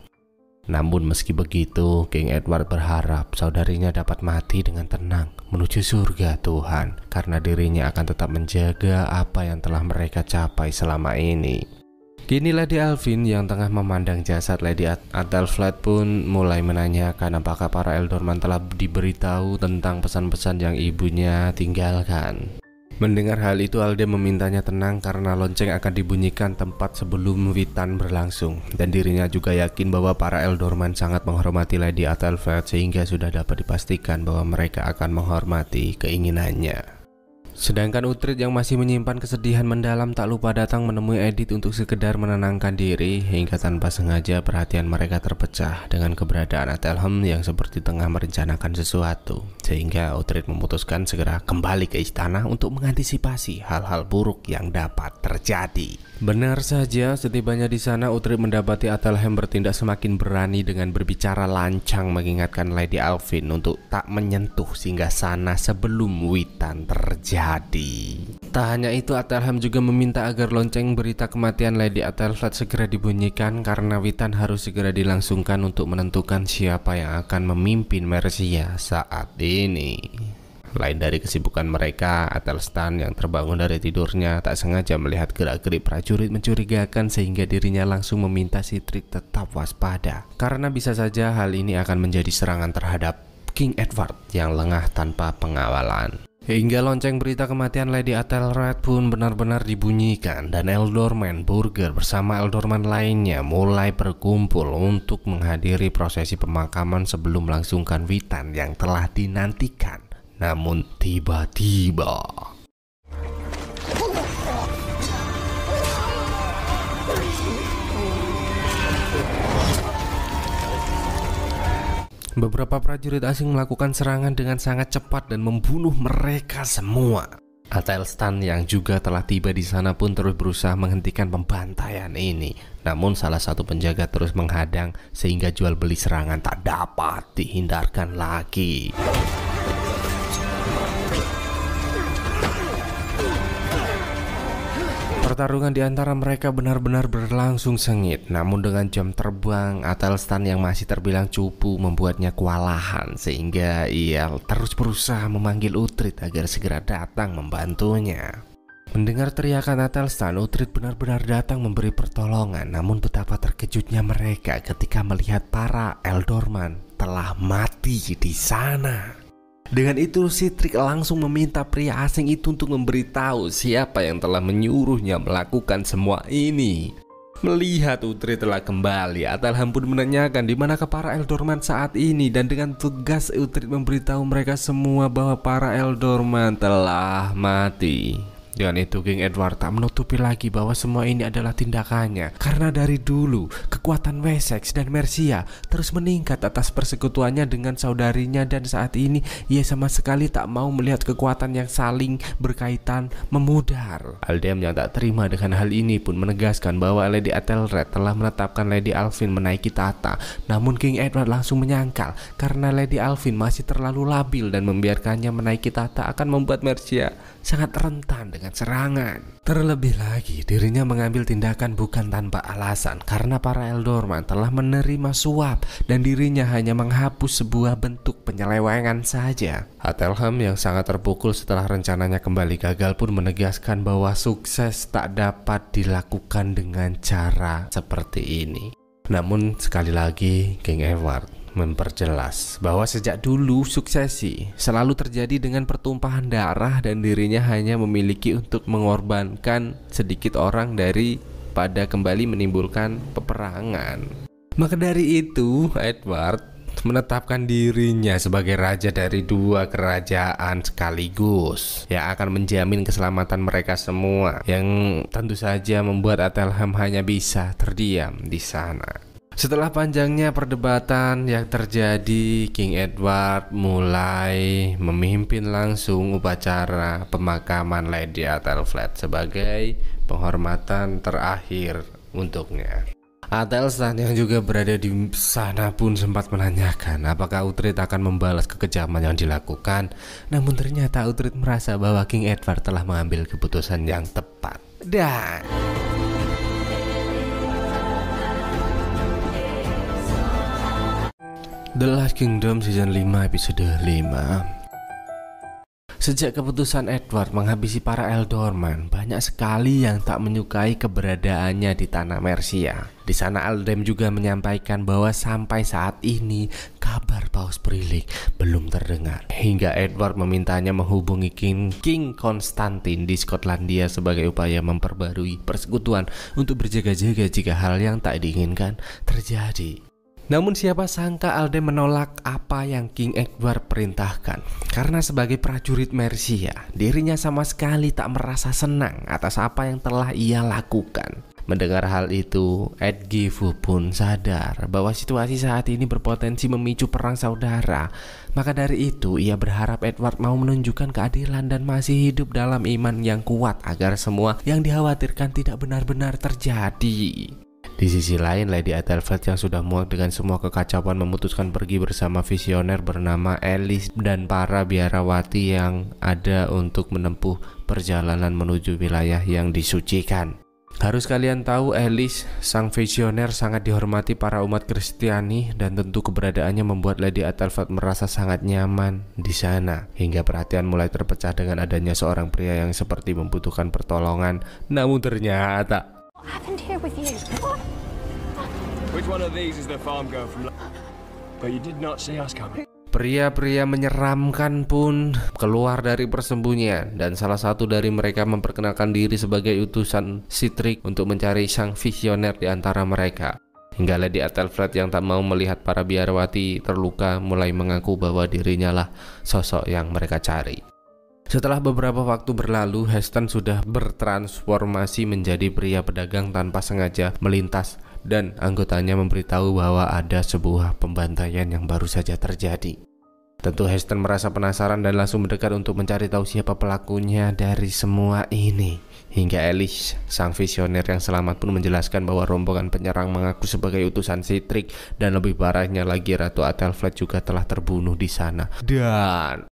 namun meski begitu, King Edward berharap saudarinya dapat mati dengan tenang menuju surga Tuhan karena dirinya akan tetap menjaga apa yang telah mereka capai selama ini. Kini Lady Alvin yang tengah memandang jasad Lady Adelflaed pun mulai menanyakan apakah para Eldorman telah diberitahu tentang pesan-pesan yang ibunya tinggalkan. Mendengar hal itu Alde memintanya tenang karena lonceng akan dibunyikan tempat sebelum witan berlangsung Dan dirinya juga yakin bahwa para Eldorman sangat menghormati Lady Atelfeld Sehingga sudah dapat dipastikan bahwa mereka akan menghormati keinginannya Sedangkan Utrid yang masih menyimpan kesedihan mendalam tak lupa datang menemui Edith untuk sekedar menenangkan diri Hingga tanpa sengaja perhatian mereka terpecah dengan keberadaan Atelhem yang seperti tengah merencanakan sesuatu sehingga Audrey memutuskan segera kembali ke istana untuk mengantisipasi hal-hal buruk yang dapat terjadi. Benar saja, setibanya di sana Audrey mendapati Athelhem bertindak semakin berani dengan berbicara lancang mengingatkan Lady Alvin untuk tak menyentuh singgah sana sebelum witan terjadi. Tak hanya itu, Atelham juga meminta agar lonceng berita kematian Lady Atelflat segera dibunyikan karena Witan harus segera dilangsungkan untuk menentukan siapa yang akan memimpin Mercia saat ini. Lain dari kesibukan mereka, Atelstan yang terbangun dari tidurnya tak sengaja melihat gerak-gerik prajurit mencurigakan sehingga dirinya langsung meminta Citrik tetap waspada. Karena bisa saja hal ini akan menjadi serangan terhadap King Edward yang lengah tanpa pengawalan. Hingga lonceng berita kematian Lady Athelred pun benar-benar dibunyikan dan Eldorman Burger bersama Eldorman lainnya mulai berkumpul untuk menghadiri prosesi pemakaman sebelum melangsungkan witan yang telah dinantikan. Namun tiba-tiba Beberapa prajurit asing melakukan serangan dengan sangat cepat dan membunuh mereka semua. Atelstan yang juga telah tiba di sana pun terus berusaha menghentikan pembantaian ini. Namun salah satu penjaga terus menghadang sehingga jual beli serangan tak dapat dihindarkan lagi. Pertarungan di antara mereka benar-benar berlangsung sengit, namun dengan jam terbang Atelstan yang masih terbilang cupu membuatnya kewalahan sehingga ia terus berusaha memanggil Utrid agar segera datang membantunya. Mendengar teriakan Atelstan, Utrid benar-benar datang memberi pertolongan, namun betapa terkejutnya mereka ketika melihat para Eldorman telah mati di sana. Dengan itu Sitrik langsung meminta pria asing itu untuk memberitahu siapa yang telah menyuruhnya melakukan semua ini Melihat Utri telah kembali, Atalham pun menanyakan di manakah para Eldorman saat ini Dan dengan tegas Utri memberitahu mereka semua bahwa para Eldorman telah mati dengan itu, King Edward tak menutupi lagi bahwa semua ini adalah tindakannya karena dari dulu kekuatan Wessex dan Mercia terus meningkat atas persekutuannya dengan saudarinya dan saat ini ia sama sekali tak mau melihat kekuatan yang saling berkaitan memudar. Aldem yang tak terima dengan hal ini pun menegaskan bahwa Lady Athelred telah menetapkan Lady Alvin menaiki tata. Namun King Edward langsung menyangkal karena Lady Alvin masih terlalu labil dan membiarkannya menaiki tata akan membuat Mercia sangat rentan dengan serangan. Terlebih lagi, dirinya mengambil tindakan bukan tanpa alasan karena para Eldorman telah menerima suap dan dirinya hanya menghapus sebuah bentuk penyelewengan saja. Hatelham yang sangat terpukul setelah rencananya kembali gagal pun menegaskan bahwa sukses tak dapat dilakukan dengan cara seperti ini. Namun sekali lagi, King Edward memperjelas bahwa sejak dulu suksesi selalu terjadi dengan pertumpahan darah dan dirinya hanya memiliki untuk mengorbankan sedikit orang dari pada kembali menimbulkan peperangan. Maka dari itu, Edward menetapkan dirinya sebagai raja dari dua kerajaan sekaligus yang akan menjamin keselamatan mereka semua yang tentu saja membuat Atelham hanya bisa terdiam di sana. Setelah panjangnya perdebatan yang terjadi, King Edward mulai memimpin langsung upacara pemakaman Lady Athelflaed sebagai penghormatan terakhir untuknya. Atelstan yang juga berada di sana pun sempat menanyakan apakah Utrid akan membalas kekejaman yang dilakukan Namun ternyata Utrid merasa bahwa King Edward telah mengambil keputusan yang tepat Dan... The Last Kingdom Season 5 episode 5 Sejak keputusan Edward menghabisi para Eldorman, banyak sekali yang tak menyukai keberadaannya di tanah Mercia. Di sana Aldem juga menyampaikan bahwa sampai saat ini kabar paus perilik belum terdengar. Hingga Edward memintanya menghubungi King King Konstantin di Skotlandia sebagai upaya memperbarui persekutuan untuk berjaga-jaga jika hal yang tak diinginkan terjadi. Namun siapa sangka Alden menolak apa yang King Edward perintahkan Karena sebagai prajurit Mercia Dirinya sama sekali tak merasa senang atas apa yang telah ia lakukan Mendengar hal itu, Ed pun sadar bahwa situasi saat ini berpotensi memicu perang saudara. Maka dari itu, ia berharap Edward mau menunjukkan keadilan dan masih hidup dalam iman yang kuat agar semua yang dikhawatirkan tidak benar-benar terjadi. Di sisi lain, Lady Ethelred yang sudah muak dengan semua kekacauan memutuskan pergi bersama visioner bernama Alice dan para biarawati yang ada untuk menempuh perjalanan menuju wilayah yang disucikan. Harus kalian tahu Alice, sang visioner sangat dihormati para umat Kristiani dan tentu keberadaannya membuat Lady Atalfat merasa sangat nyaman di sana. Hingga perhatian mulai terpecah dengan adanya seorang pria yang seperti membutuhkan pertolongan, namun ternyata happened here with you? Which one of these is the farm girl from... But you did not see us coming. Pria-pria menyeramkan pun keluar dari persembunyian dan salah satu dari mereka memperkenalkan diri sebagai utusan Citric untuk mencari sang visioner di antara mereka. Hingga Lady Athelfred yang tak mau melihat para biarwati terluka mulai mengaku bahwa dirinya lah sosok yang mereka cari. Setelah beberapa waktu berlalu, Heston sudah bertransformasi menjadi pria pedagang tanpa sengaja melintas dan anggotanya memberitahu bahwa ada sebuah pembantaian yang baru saja terjadi. Tentu Heston merasa penasaran dan langsung mendekat untuk mencari tahu siapa pelakunya dari semua ini. Hingga Elish, sang visioner yang selamat pun menjelaskan bahwa rombongan penyerang mengaku sebagai utusan Citric, dan lebih parahnya lagi Ratu Atelflaed juga telah terbunuh di sana. Dan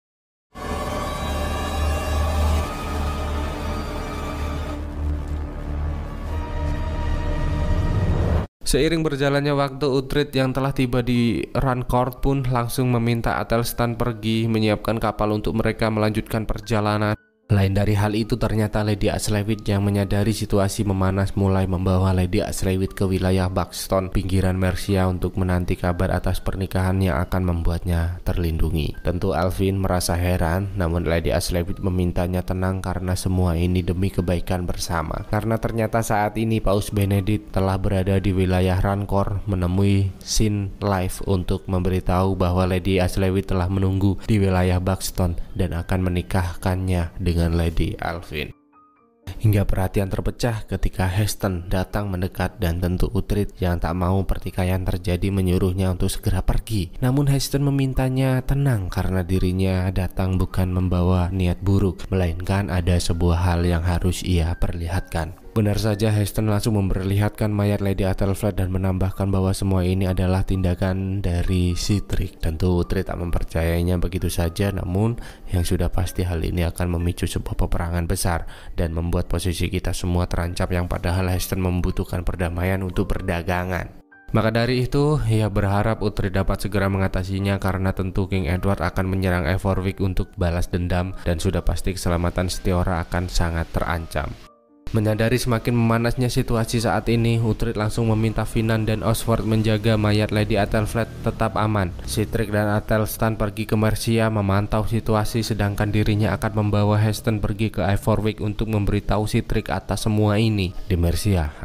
Seiring berjalannya waktu, Utrid yang telah tiba di Rancourt pun langsung meminta Atelstan pergi menyiapkan kapal untuk mereka melanjutkan perjalanan. Lain dari hal itu ternyata Lady Aslewit yang menyadari situasi memanas mulai membawa Lady Aslewit ke wilayah Buxton pinggiran Mercia untuk menanti kabar atas pernikahan yang akan membuatnya terlindungi. Tentu Alvin merasa heran namun Lady Aslewit memintanya tenang karena semua ini demi kebaikan bersama. Karena ternyata saat ini Paus Benedict telah berada di wilayah Rancor menemui Sin Life untuk memberitahu bahwa Lady Aslewit telah menunggu di wilayah Buxton dan akan menikahkannya dengan dengan Lady Alvin. Hingga perhatian terpecah ketika Heston datang mendekat dan tentu Utrid yang tak mau pertikaian terjadi menyuruhnya untuk segera pergi. Namun Heston memintanya tenang karena dirinya datang bukan membawa niat buruk, melainkan ada sebuah hal yang harus ia perlihatkan. Benar saja Heston langsung memperlihatkan mayat Lady Athelflaed dan menambahkan bahwa semua ini adalah tindakan dari Citric. Tentu Utri tak mempercayainya begitu saja namun yang sudah pasti hal ini akan memicu sebuah peperangan besar dan membuat posisi kita semua terancam yang padahal Heston membutuhkan perdamaian untuk perdagangan. Maka dari itu, ia berharap Utri dapat segera mengatasinya karena tentu King Edward akan menyerang Evorwick untuk balas dendam dan sudah pasti keselamatan Setiora akan sangat terancam. Menyadari semakin memanasnya situasi saat ini, Utrid langsung meminta Finan dan Oswald menjaga mayat Lady Athelflaed tetap aman. Citric dan Athelstan pergi ke Mercia memantau situasi sedangkan dirinya akan membawa Heston pergi ke Ivorwick untuk memberitahu Citric atas semua ini. Di Mercia,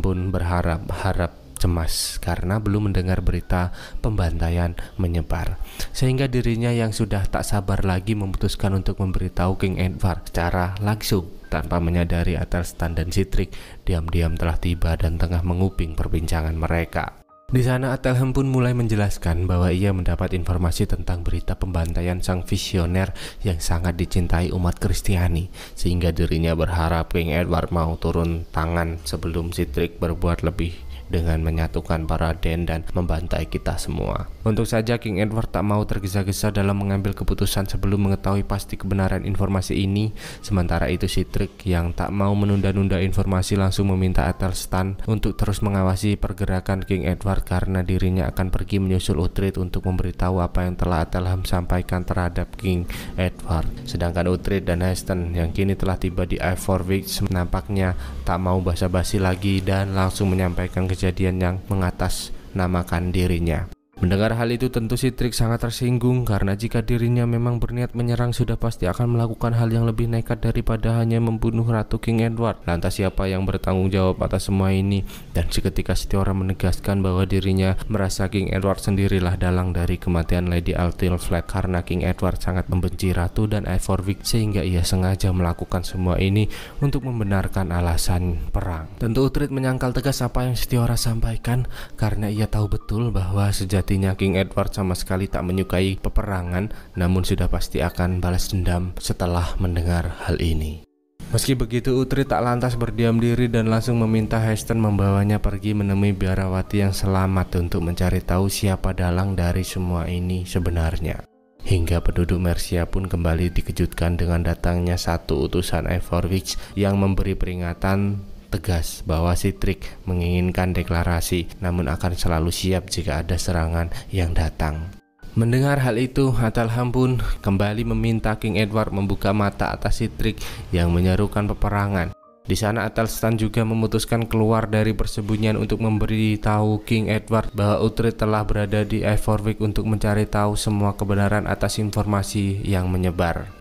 pun berharap-harap cemas karena belum mendengar berita pembantaian menyebar sehingga dirinya yang sudah tak sabar lagi memutuskan untuk memberitahu King Edward secara langsung tanpa menyadari atas dan Citrik diam-diam telah tiba dan tengah menguping perbincangan mereka. Di sana Atelhem pun mulai menjelaskan bahwa ia mendapat informasi tentang berita pembantaian sang visioner yang sangat dicintai umat Kristiani sehingga dirinya berharap King Edward mau turun tangan sebelum Citrik berbuat lebih dengan menyatukan para den dan membantai kita semua. Untuk saja King Edward tak mau tergesa-gesa dalam mengambil keputusan sebelum mengetahui pasti kebenaran informasi ini. Sementara itu si Trick yang tak mau menunda-nunda informasi langsung meminta Athelstan untuk terus mengawasi pergerakan King Edward karena dirinya akan pergi menyusul Uhtred untuk memberitahu apa yang telah Athelham sampaikan terhadap King Edward. Sedangkan Uhtred dan Heston yang kini telah tiba di Ivorwich nampaknya tak mau basa-basi lagi dan langsung menyampaikan ke kejadian yang mengatasnamakan dirinya. Mendengar hal itu tentu Trik sangat tersinggung karena jika dirinya memang berniat menyerang sudah pasti akan melakukan hal yang lebih nekat daripada hanya membunuh Ratu King Edward. Lantas siapa yang bertanggung jawab atas semua ini? Dan seketika Setiora menegaskan bahwa dirinya merasa King Edward sendirilah dalang dari kematian Lady Altil Flag karena King Edward sangat membenci Ratu dan Ivorwick sehingga ia sengaja melakukan semua ini untuk membenarkan alasan perang. Tentu Utrid menyangkal tegas apa yang Setiora sampaikan karena ia tahu betul bahwa sejati Sepertinya King Edward sama sekali tak menyukai peperangan, namun sudah pasti akan balas dendam setelah mendengar hal ini. Meski begitu, Utri tak lantas berdiam diri dan langsung meminta Heston membawanya pergi menemui biarawati yang selamat untuk mencari tahu siapa dalang dari semua ini sebenarnya. Hingga penduduk Mercia pun kembali dikejutkan dengan datangnya satu utusan Evorwich yang memberi peringatan tegas bahwa Citrik menginginkan deklarasi namun akan selalu siap jika ada serangan yang datang. Mendengar hal itu, Atalham pun kembali meminta King Edward membuka mata atas Citrik yang menyerukan peperangan. Di sana Atalstan juga memutuskan keluar dari persembunyian untuk memberitahu King Edward bahwa Utrid telah berada di Eivorvik untuk mencari tahu semua kebenaran atas informasi yang menyebar.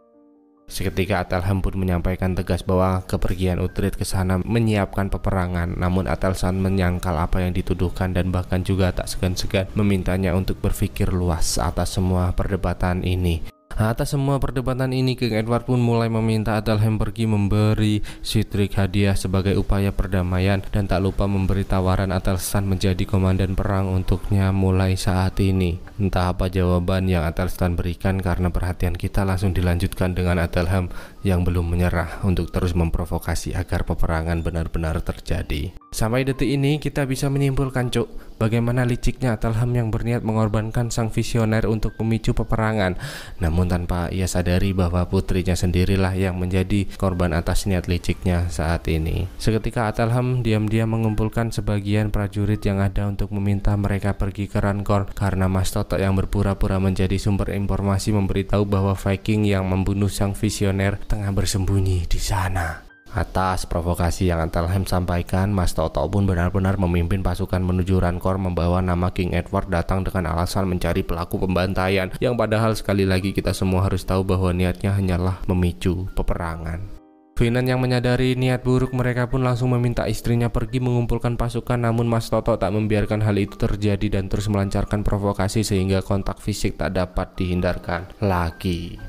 Seketika Atalham pun menyampaikan tegas bahwa kepergian Utrid ke sana menyiapkan peperangan, namun Atalsan menyangkal apa yang dituduhkan dan bahkan juga tak segan-segan memintanya untuk berpikir luas atas semua perdebatan ini. Atas semua perdebatan ini, King Edward pun mulai meminta Adelhem pergi memberi Citrik hadiah sebagai upaya perdamaian dan tak lupa memberi tawaran Adelsan menjadi komandan perang untuknya mulai saat ini. Entah apa jawaban yang Atelstan berikan karena perhatian kita langsung dilanjutkan dengan Atelham yang belum menyerah untuk terus memprovokasi agar peperangan benar-benar terjadi. Sampai detik ini kita bisa menyimpulkan cuk bagaimana liciknya Atelham yang berniat mengorbankan sang visioner untuk memicu peperangan. Namun tanpa ia sadari bahwa putrinya sendirilah yang menjadi korban atas niat liciknya saat ini. Seketika Atelham diam-diam mengumpulkan sebagian prajurit yang ada untuk meminta mereka pergi ke Rancor karena Mastot otak yang berpura-pura menjadi sumber informasi memberitahu bahwa Viking yang membunuh sang visioner tengah bersembunyi di sana. Atas provokasi yang Antelheim sampaikan, Mas Toto pun benar-benar memimpin pasukan menuju Rancor membawa nama King Edward datang dengan alasan mencari pelaku pembantaian yang padahal sekali lagi kita semua harus tahu bahwa niatnya hanyalah memicu peperangan. Finan yang menyadari niat buruk mereka pun langsung meminta istrinya pergi mengumpulkan pasukan namun Mas Toto tak membiarkan hal itu terjadi dan terus melancarkan provokasi sehingga kontak fisik tak dapat dihindarkan lagi.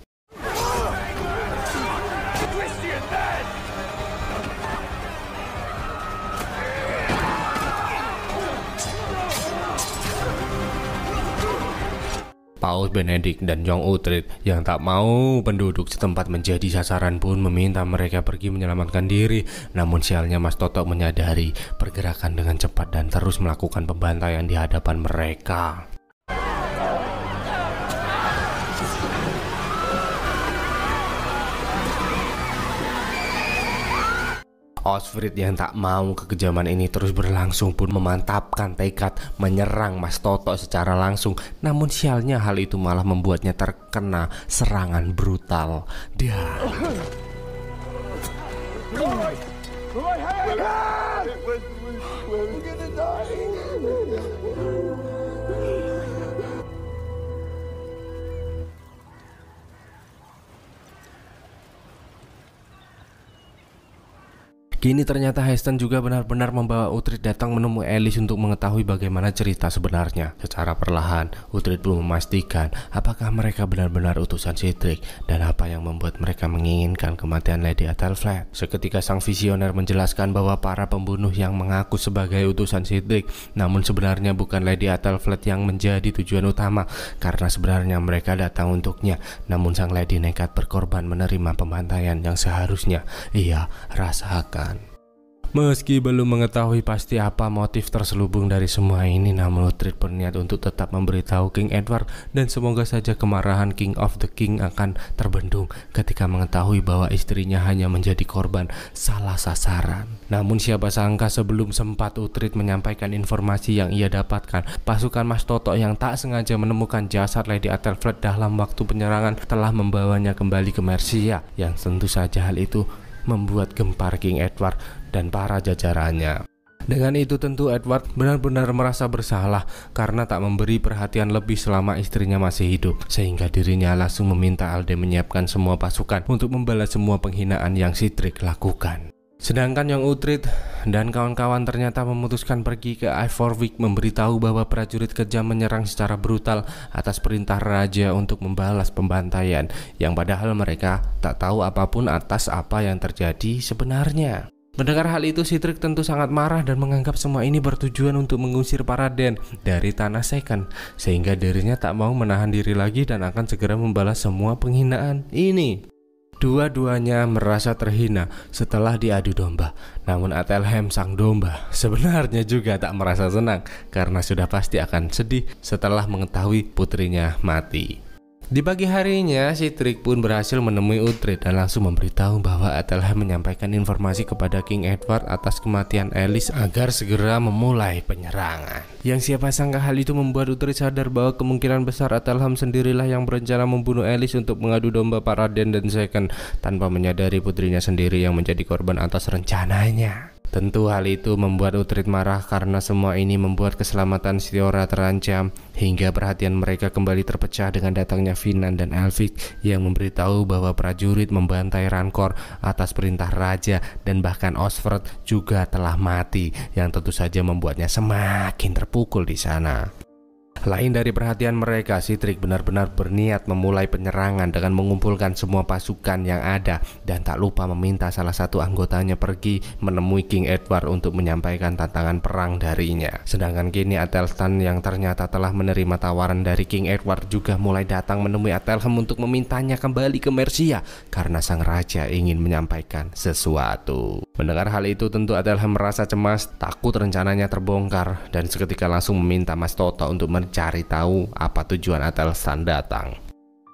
Paus Benedict dan Jong Utrid yang tak mau penduduk setempat menjadi sasaran pun meminta mereka pergi menyelamatkan diri. Namun sialnya Mas Toto menyadari pergerakan dengan cepat dan terus melakukan pembantaian di hadapan mereka. Osfrid yang tak mau kekejaman ini terus berlangsung pun memantapkan tekad menyerang Mas Toto secara langsung Namun sialnya hal itu malah membuatnya terkena serangan brutal Dia Kini ternyata Heston juga benar-benar membawa Utrid datang menemui Alice untuk mengetahui bagaimana cerita sebenarnya. Secara perlahan, Utrid belum memastikan apakah mereka benar-benar utusan Cedric dan apa yang membuat mereka menginginkan kematian Lady Athelflaed. Seketika sang visioner menjelaskan bahwa para pembunuh yang mengaku sebagai utusan Cedric namun sebenarnya bukan Lady Athelflaed yang menjadi tujuan utama karena sebenarnya mereka datang untuknya namun sang Lady nekat berkorban menerima pembantaian yang seharusnya ia rasakan. Meski belum mengetahui pasti apa motif terselubung dari semua ini, namun Lutrid berniat untuk tetap memberitahu King Edward dan semoga saja kemarahan King of the King akan terbendung ketika mengetahui bahwa istrinya hanya menjadi korban salah sasaran. Namun siapa sangka sebelum sempat Utrid menyampaikan informasi yang ia dapatkan, pasukan Mas Toto yang tak sengaja menemukan jasad Lady Atterfled dalam waktu penyerangan telah membawanya kembali ke Mercia, yang tentu saja hal itu membuat gempar King Edward dan para jajarannya. Dengan itu tentu Edward benar-benar merasa bersalah karena tak memberi perhatian lebih selama istrinya masih hidup Sehingga dirinya langsung meminta Alde menyiapkan semua pasukan untuk membalas semua penghinaan yang Sitrik lakukan Sedangkan yang Utrid dan kawan-kawan ternyata memutuskan pergi ke Ivorvik memberitahu bahwa prajurit kejam menyerang secara brutal atas perintah raja untuk membalas pembantaian yang padahal mereka tak tahu apapun atas apa yang terjadi sebenarnya. Mendengar hal itu, Sitrik tentu sangat marah dan menganggap semua ini bertujuan untuk mengusir Paraden dari tanah Second, sehingga dirinya tak mau menahan diri lagi dan akan segera membalas semua penghinaan ini. Dua-duanya merasa terhina setelah diadu domba. Namun Atelhem sang domba sebenarnya juga tak merasa senang karena sudah pasti akan sedih setelah mengetahui putrinya mati. Di pagi harinya, si Trik pun berhasil menemui Utrid dan langsung memberitahu bahwa telah menyampaikan informasi kepada King Edward atas kematian Alice agar segera memulai penyerangan. Yang siapa sangka hal itu membuat Utrid sadar bahwa kemungkinan besar Atalham sendirilah yang berencana membunuh Alice untuk mengadu domba Den dan Second tanpa menyadari putrinya sendiri yang menjadi korban atas rencananya. Tentu hal itu membuat Utrid marah karena semua ini membuat keselamatan Siora terancam hingga perhatian mereka kembali terpecah dengan datangnya Finan dan Elvik yang memberitahu bahwa prajurit membantai Rancor atas perintah raja dan bahkan Osford juga telah mati yang tentu saja membuatnya semakin terpukul di sana. Lain dari perhatian mereka, Sitrik benar-benar berniat memulai penyerangan dengan mengumpulkan semua pasukan yang ada dan tak lupa meminta salah satu anggotanya pergi menemui King Edward untuk menyampaikan tantangan perang darinya. Sedangkan kini Atelstan yang ternyata telah menerima tawaran dari King Edward juga mulai datang menemui Atelham untuk memintanya kembali ke Mercia karena sang raja ingin menyampaikan sesuatu. Mendengar hal itu tentu Adelham merasa cemas, takut rencananya terbongkar dan seketika langsung meminta Mas Toto untuk mencari tahu apa tujuan Atelsan datang.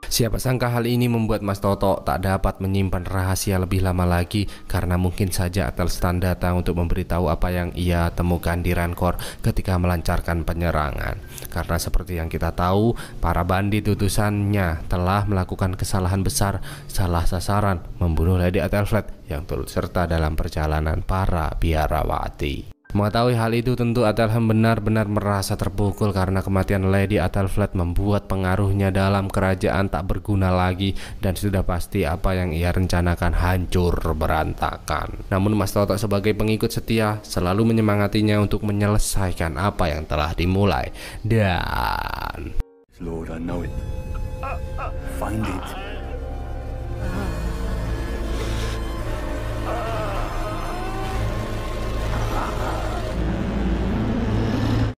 Siapa sangka hal ini membuat Mas Toto tak dapat menyimpan rahasia lebih lama lagi karena mungkin saja Atelstan datang untuk memberitahu apa yang ia temukan di Rancor ketika melancarkan penyerangan. Karena seperti yang kita tahu, para bandit utusannya telah melakukan kesalahan besar, salah sasaran, membunuh Lady Atelfred yang turut serta dalam perjalanan para biarawati. Mengetahui hal itu tentu Atelham benar-benar merasa terpukul karena kematian Lady Atelflat membuat pengaruhnya dalam kerajaan tak berguna lagi dan sudah pasti apa yang ia rencanakan hancur berantakan. Namun Mas Toto sebagai pengikut setia selalu menyemangatinya untuk menyelesaikan apa yang telah dimulai dan Lord, I know it. Find it. Ah.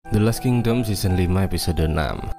The Last Kingdom Season 5 Episode 6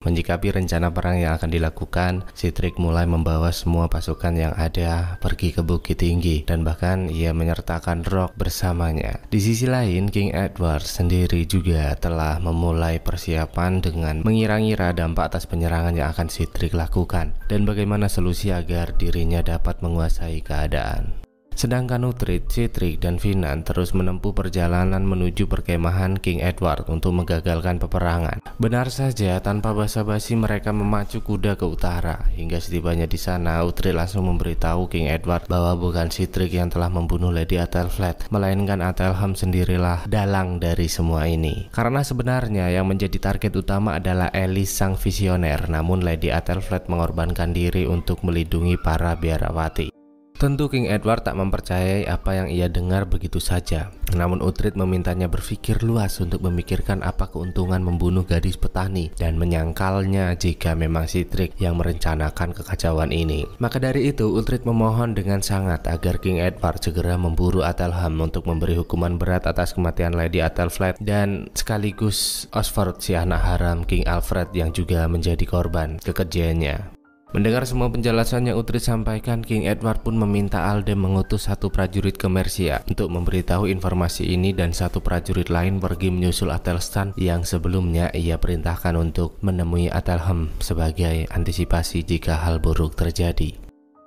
Menyikapi rencana perang yang akan dilakukan, Cedric mulai membawa semua pasukan yang ada pergi ke Bukit Tinggi dan bahkan ia menyertakan Rock bersamanya. Di sisi lain, King Edward sendiri juga telah memulai persiapan dengan mengira-ngira dampak atas penyerangan yang akan Cedric lakukan dan bagaimana solusi agar dirinya dapat menguasai keadaan. Sedangkan Utrid, Citrik, dan Finan terus menempuh perjalanan menuju perkemahan King Edward untuk menggagalkan peperangan. Benar saja, tanpa basa-basi mereka memacu kuda ke utara. Hingga setibanya di sana, Utrid langsung memberitahu King Edward bahwa bukan Citrik yang telah membunuh Lady Athelflaed, melainkan Athelham sendirilah dalang dari semua ini. Karena sebenarnya yang menjadi target utama adalah Elis sang visioner, namun Lady Athelflaed mengorbankan diri untuk melindungi para biarawati. Tentu King Edward tak mempercayai apa yang ia dengar begitu saja. Namun Utrid memintanya berpikir luas untuk memikirkan apa keuntungan membunuh gadis petani dan menyangkalnya jika memang Citric yang merencanakan kekacauan ini. Maka dari itu Utrid memohon dengan sangat agar King Edward segera memburu Atelham untuk memberi hukuman berat atas kematian Lady Atelflaed dan sekaligus Osford si anak haram King Alfred yang juga menjadi korban kekejiannya. Mendengar semua penjelasan yang Utri sampaikan, King Edward pun meminta Alde mengutus satu prajurit ke Mercia untuk memberitahu informasi ini dan satu prajurit lain pergi menyusul Atelstan yang sebelumnya ia perintahkan untuk menemui Atelhem sebagai antisipasi jika hal buruk terjadi.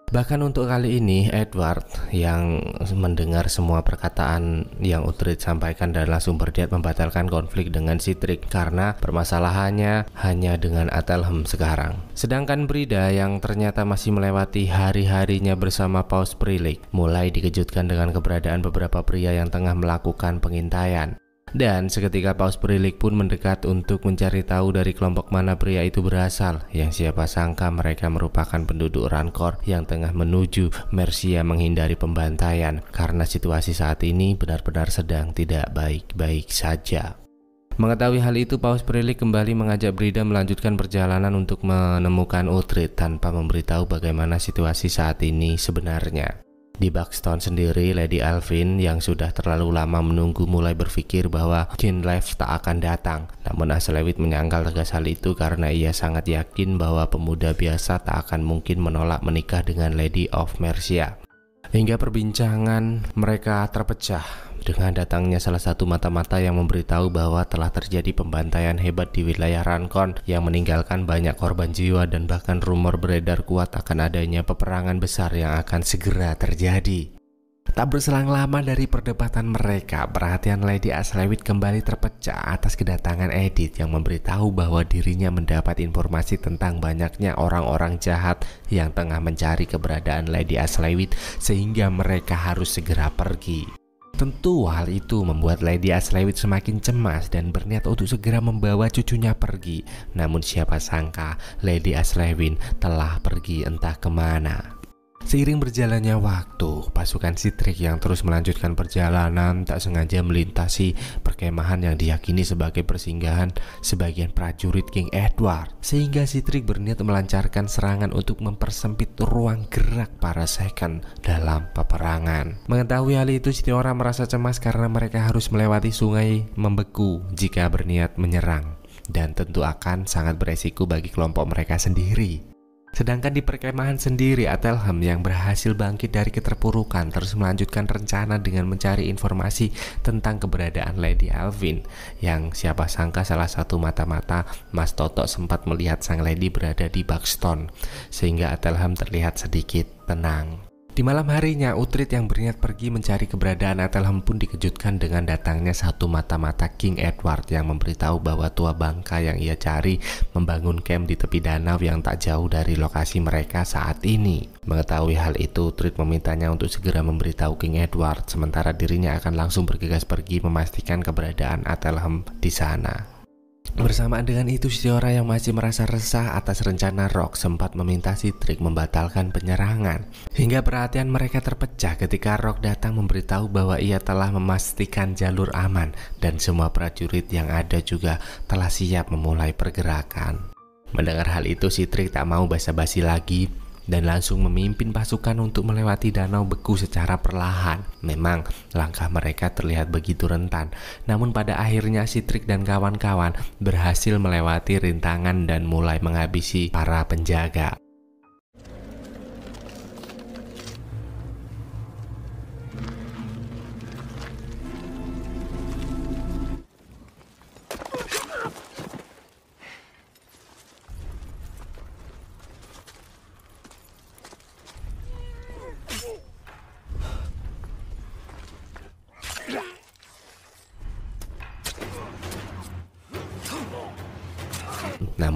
Bahkan untuk kali ini Edward yang mendengar semua perkataan yang Utrid sampaikan dan langsung berdiat membatalkan konflik dengan Citric karena permasalahannya hanya dengan Atelhem sekarang. Sedangkan Brida yang ternyata masih melewati hari-harinya bersama Paus Prilik mulai dikejutkan dengan keberadaan beberapa pria yang tengah melakukan pengintaian. Dan seketika paus Perilik pun mendekat untuk mencari tahu dari kelompok mana pria itu berasal Yang siapa sangka mereka merupakan penduduk Rancor yang tengah menuju Mercia menghindari pembantaian Karena situasi saat ini benar-benar sedang tidak baik-baik saja Mengetahui hal itu, Paus Perilik kembali mengajak Brida melanjutkan perjalanan untuk menemukan Utrid tanpa memberitahu bagaimana situasi saat ini sebenarnya. Di Buxton sendiri, Lady Alvin yang sudah terlalu lama menunggu mulai berpikir bahwa Jean Life tak akan datang. Namun Aslewit menyangkal tegas hal itu karena ia sangat yakin bahwa pemuda biasa tak akan mungkin menolak menikah dengan Lady of Mercia hingga perbincangan mereka terpecah dengan datangnya salah satu mata-mata yang memberitahu bahwa telah terjadi pembantaian hebat di wilayah Rankon yang meninggalkan banyak korban jiwa dan bahkan rumor beredar kuat akan adanya peperangan besar yang akan segera terjadi. Tak berselang lama dari perdebatan mereka, perhatian Lady Aslewit kembali terpecah atas kedatangan Edith yang memberitahu bahwa dirinya mendapat informasi tentang banyaknya orang-orang jahat yang tengah mencari keberadaan Lady Aslewit sehingga mereka harus segera pergi. Tentu hal itu membuat Lady Aslewit semakin cemas dan berniat untuk segera membawa cucunya pergi. Namun siapa sangka Lady Aslewin telah pergi entah kemana. Seiring berjalannya waktu, pasukan Citric yang terus melanjutkan perjalanan tak sengaja melintasi perkemahan yang diyakini sebagai persinggahan sebagian prajurit King Edward, sehingga Citric berniat melancarkan serangan untuk mempersempit ruang gerak para second dalam peperangan. Mengetahui hal itu, Sitiora merasa cemas karena mereka harus melewati sungai membeku jika berniat menyerang dan tentu akan sangat beresiko bagi kelompok mereka sendiri. Sedangkan di perkemahan sendiri, Atelham yang berhasil bangkit dari keterpurukan terus melanjutkan rencana dengan mencari informasi tentang keberadaan Lady Alvin, yang siapa sangka salah satu mata-mata Mas Toto sempat melihat sang Lady berada di Buxton, sehingga Atelham terlihat sedikit tenang. Di malam harinya, Utrid yang berniat pergi mencari keberadaan Atelham pun dikejutkan dengan datangnya satu mata-mata King Edward yang memberitahu bahwa tua bangka yang ia cari membangun camp di tepi danau yang tak jauh dari lokasi mereka saat ini. Mengetahui hal itu, Utrid memintanya untuk segera memberitahu King Edward, sementara dirinya akan langsung bergegas pergi memastikan keberadaan Atelham di sana. Bersamaan dengan itu, Siora yang masih merasa resah atas rencana Rock sempat meminta Citrik membatalkan penyerangan. Hingga perhatian mereka terpecah ketika Rock datang memberitahu bahwa ia telah memastikan jalur aman dan semua prajurit yang ada juga telah siap memulai pergerakan. Mendengar hal itu, Citrik tak mau basa-basi lagi dan langsung memimpin pasukan untuk melewati danau beku secara perlahan. Memang langkah mereka terlihat begitu rentan, namun pada akhirnya Sitrik dan kawan-kawan berhasil melewati rintangan dan mulai menghabisi para penjaga.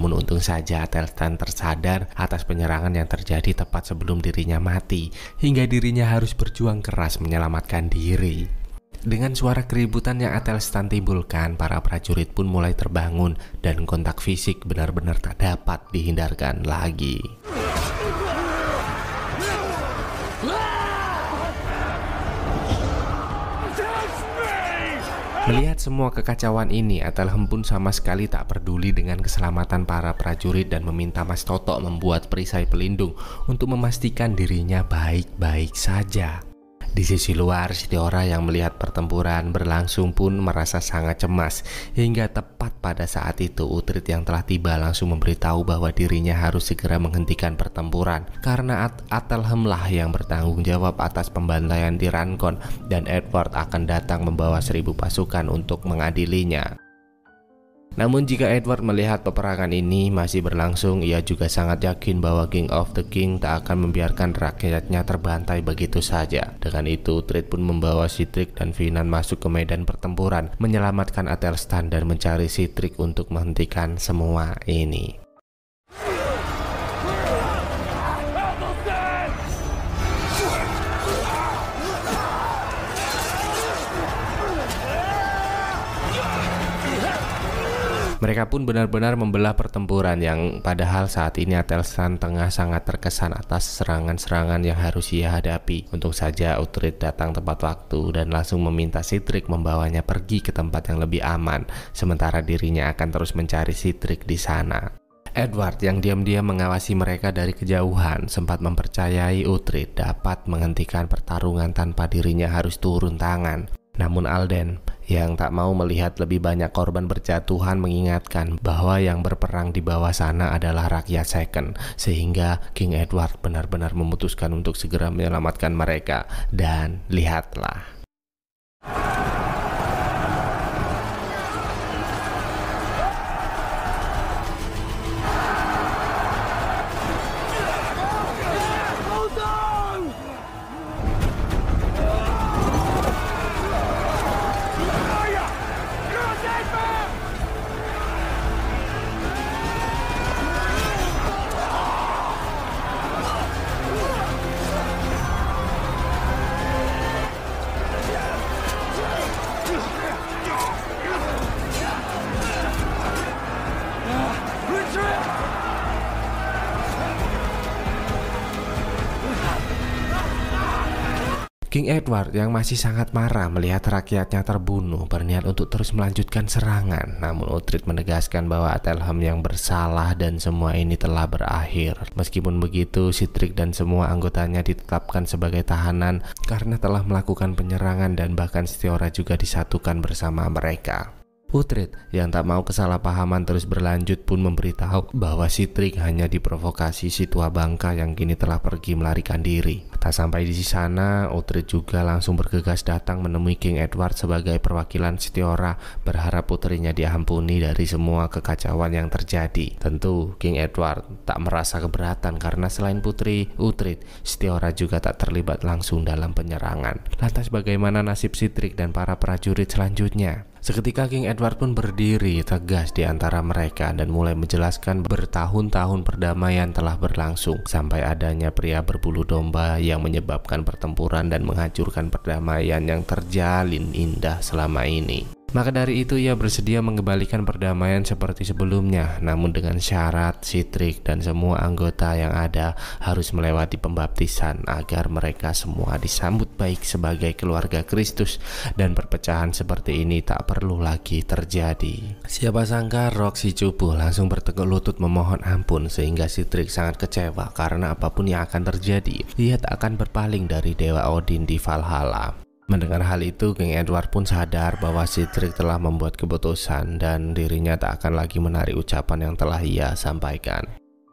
Namun untung saja Telstan tersadar atas penyerangan yang terjadi tepat sebelum dirinya mati hingga dirinya harus berjuang keras menyelamatkan diri. Dengan suara keributan yang Atelstan timbulkan, para prajurit pun mulai terbangun dan kontak fisik benar-benar tak dapat dihindarkan lagi. Melihat semua kekacauan ini, Atal Hempun sama sekali tak peduli dengan keselamatan para prajurit dan meminta Mas Toto membuat perisai pelindung untuk memastikan dirinya baik-baik saja. Di sisi luar, Sitiora yang melihat pertempuran berlangsung pun merasa sangat cemas hingga tepat pada saat itu Utrid yang telah tiba langsung memberitahu bahwa dirinya harus segera menghentikan pertempuran karena At lah yang bertanggung jawab atas pembantaian Tirankon dan Edward akan datang membawa seribu pasukan untuk mengadilinya. Namun jika Edward melihat peperangan ini masih berlangsung, ia juga sangat yakin bahwa King of the King tak akan membiarkan rakyatnya terbantai begitu saja. Dengan itu, Trit pun membawa Citric dan Finan masuk ke medan pertempuran, menyelamatkan Atelstan dan mencari Citric untuk menghentikan semua ini. Mereka pun benar-benar membelah pertempuran yang padahal saat ini Atelstan tengah sangat terkesan atas serangan-serangan yang harus ia hadapi. Untung saja Utrid datang tepat waktu dan langsung meminta Citric membawanya pergi ke tempat yang lebih aman, sementara dirinya akan terus mencari Citric di sana. Edward yang diam-diam mengawasi mereka dari kejauhan sempat mempercayai Utrid dapat menghentikan pertarungan tanpa dirinya harus turun tangan. Namun Alden yang tak mau melihat lebih banyak korban berjatuhan mengingatkan bahwa yang berperang di bawah sana adalah rakyat second sehingga King Edward benar-benar memutuskan untuk segera menyelamatkan mereka dan lihatlah King Edward yang masih sangat marah melihat rakyatnya terbunuh berniat untuk terus melanjutkan serangan. Namun Uhtred menegaskan bahwa Atelham yang bersalah dan semua ini telah berakhir. Meskipun begitu, Sitrik dan semua anggotanya ditetapkan sebagai tahanan karena telah melakukan penyerangan dan bahkan Setiora juga disatukan bersama mereka. Utrid yang tak mau kesalahpahaman terus berlanjut pun memberitahu bahwa Citrik hanya diprovokasi si tua bangka yang kini telah pergi melarikan diri. Tak sampai di sana, Utrid juga langsung bergegas datang menemui King Edward sebagai perwakilan Setiora berharap putrinya diampuni dari semua kekacauan yang terjadi. Tentu King Edward tak merasa keberatan karena selain putri Utrid, Setiora juga tak terlibat langsung dalam penyerangan. Lantas bagaimana nasib Citrik dan para prajurit selanjutnya? Seketika King Edward pun berdiri tegas di antara mereka dan mulai menjelaskan bertahun-tahun perdamaian telah berlangsung sampai adanya pria berbulu domba yang menyebabkan pertempuran dan menghancurkan perdamaian yang terjalin indah selama ini. Maka dari itu ia bersedia mengembalikan perdamaian seperti sebelumnya, namun dengan syarat Citrik dan semua anggota yang ada harus melewati pembaptisan agar mereka semua disambut baik sebagai keluarga Kristus dan perpecahan seperti ini tak perlu lagi terjadi. Siapa sangka Roxy Cupu langsung berteguk lutut memohon ampun sehingga Citrik sangat kecewa karena apapun yang akan terjadi, ia tak akan berpaling dari Dewa Odin di Valhalla. Mendengar hal itu, King Edward pun sadar bahwa Citric telah membuat keputusan dan dirinya tak akan lagi menarik ucapan yang telah ia sampaikan.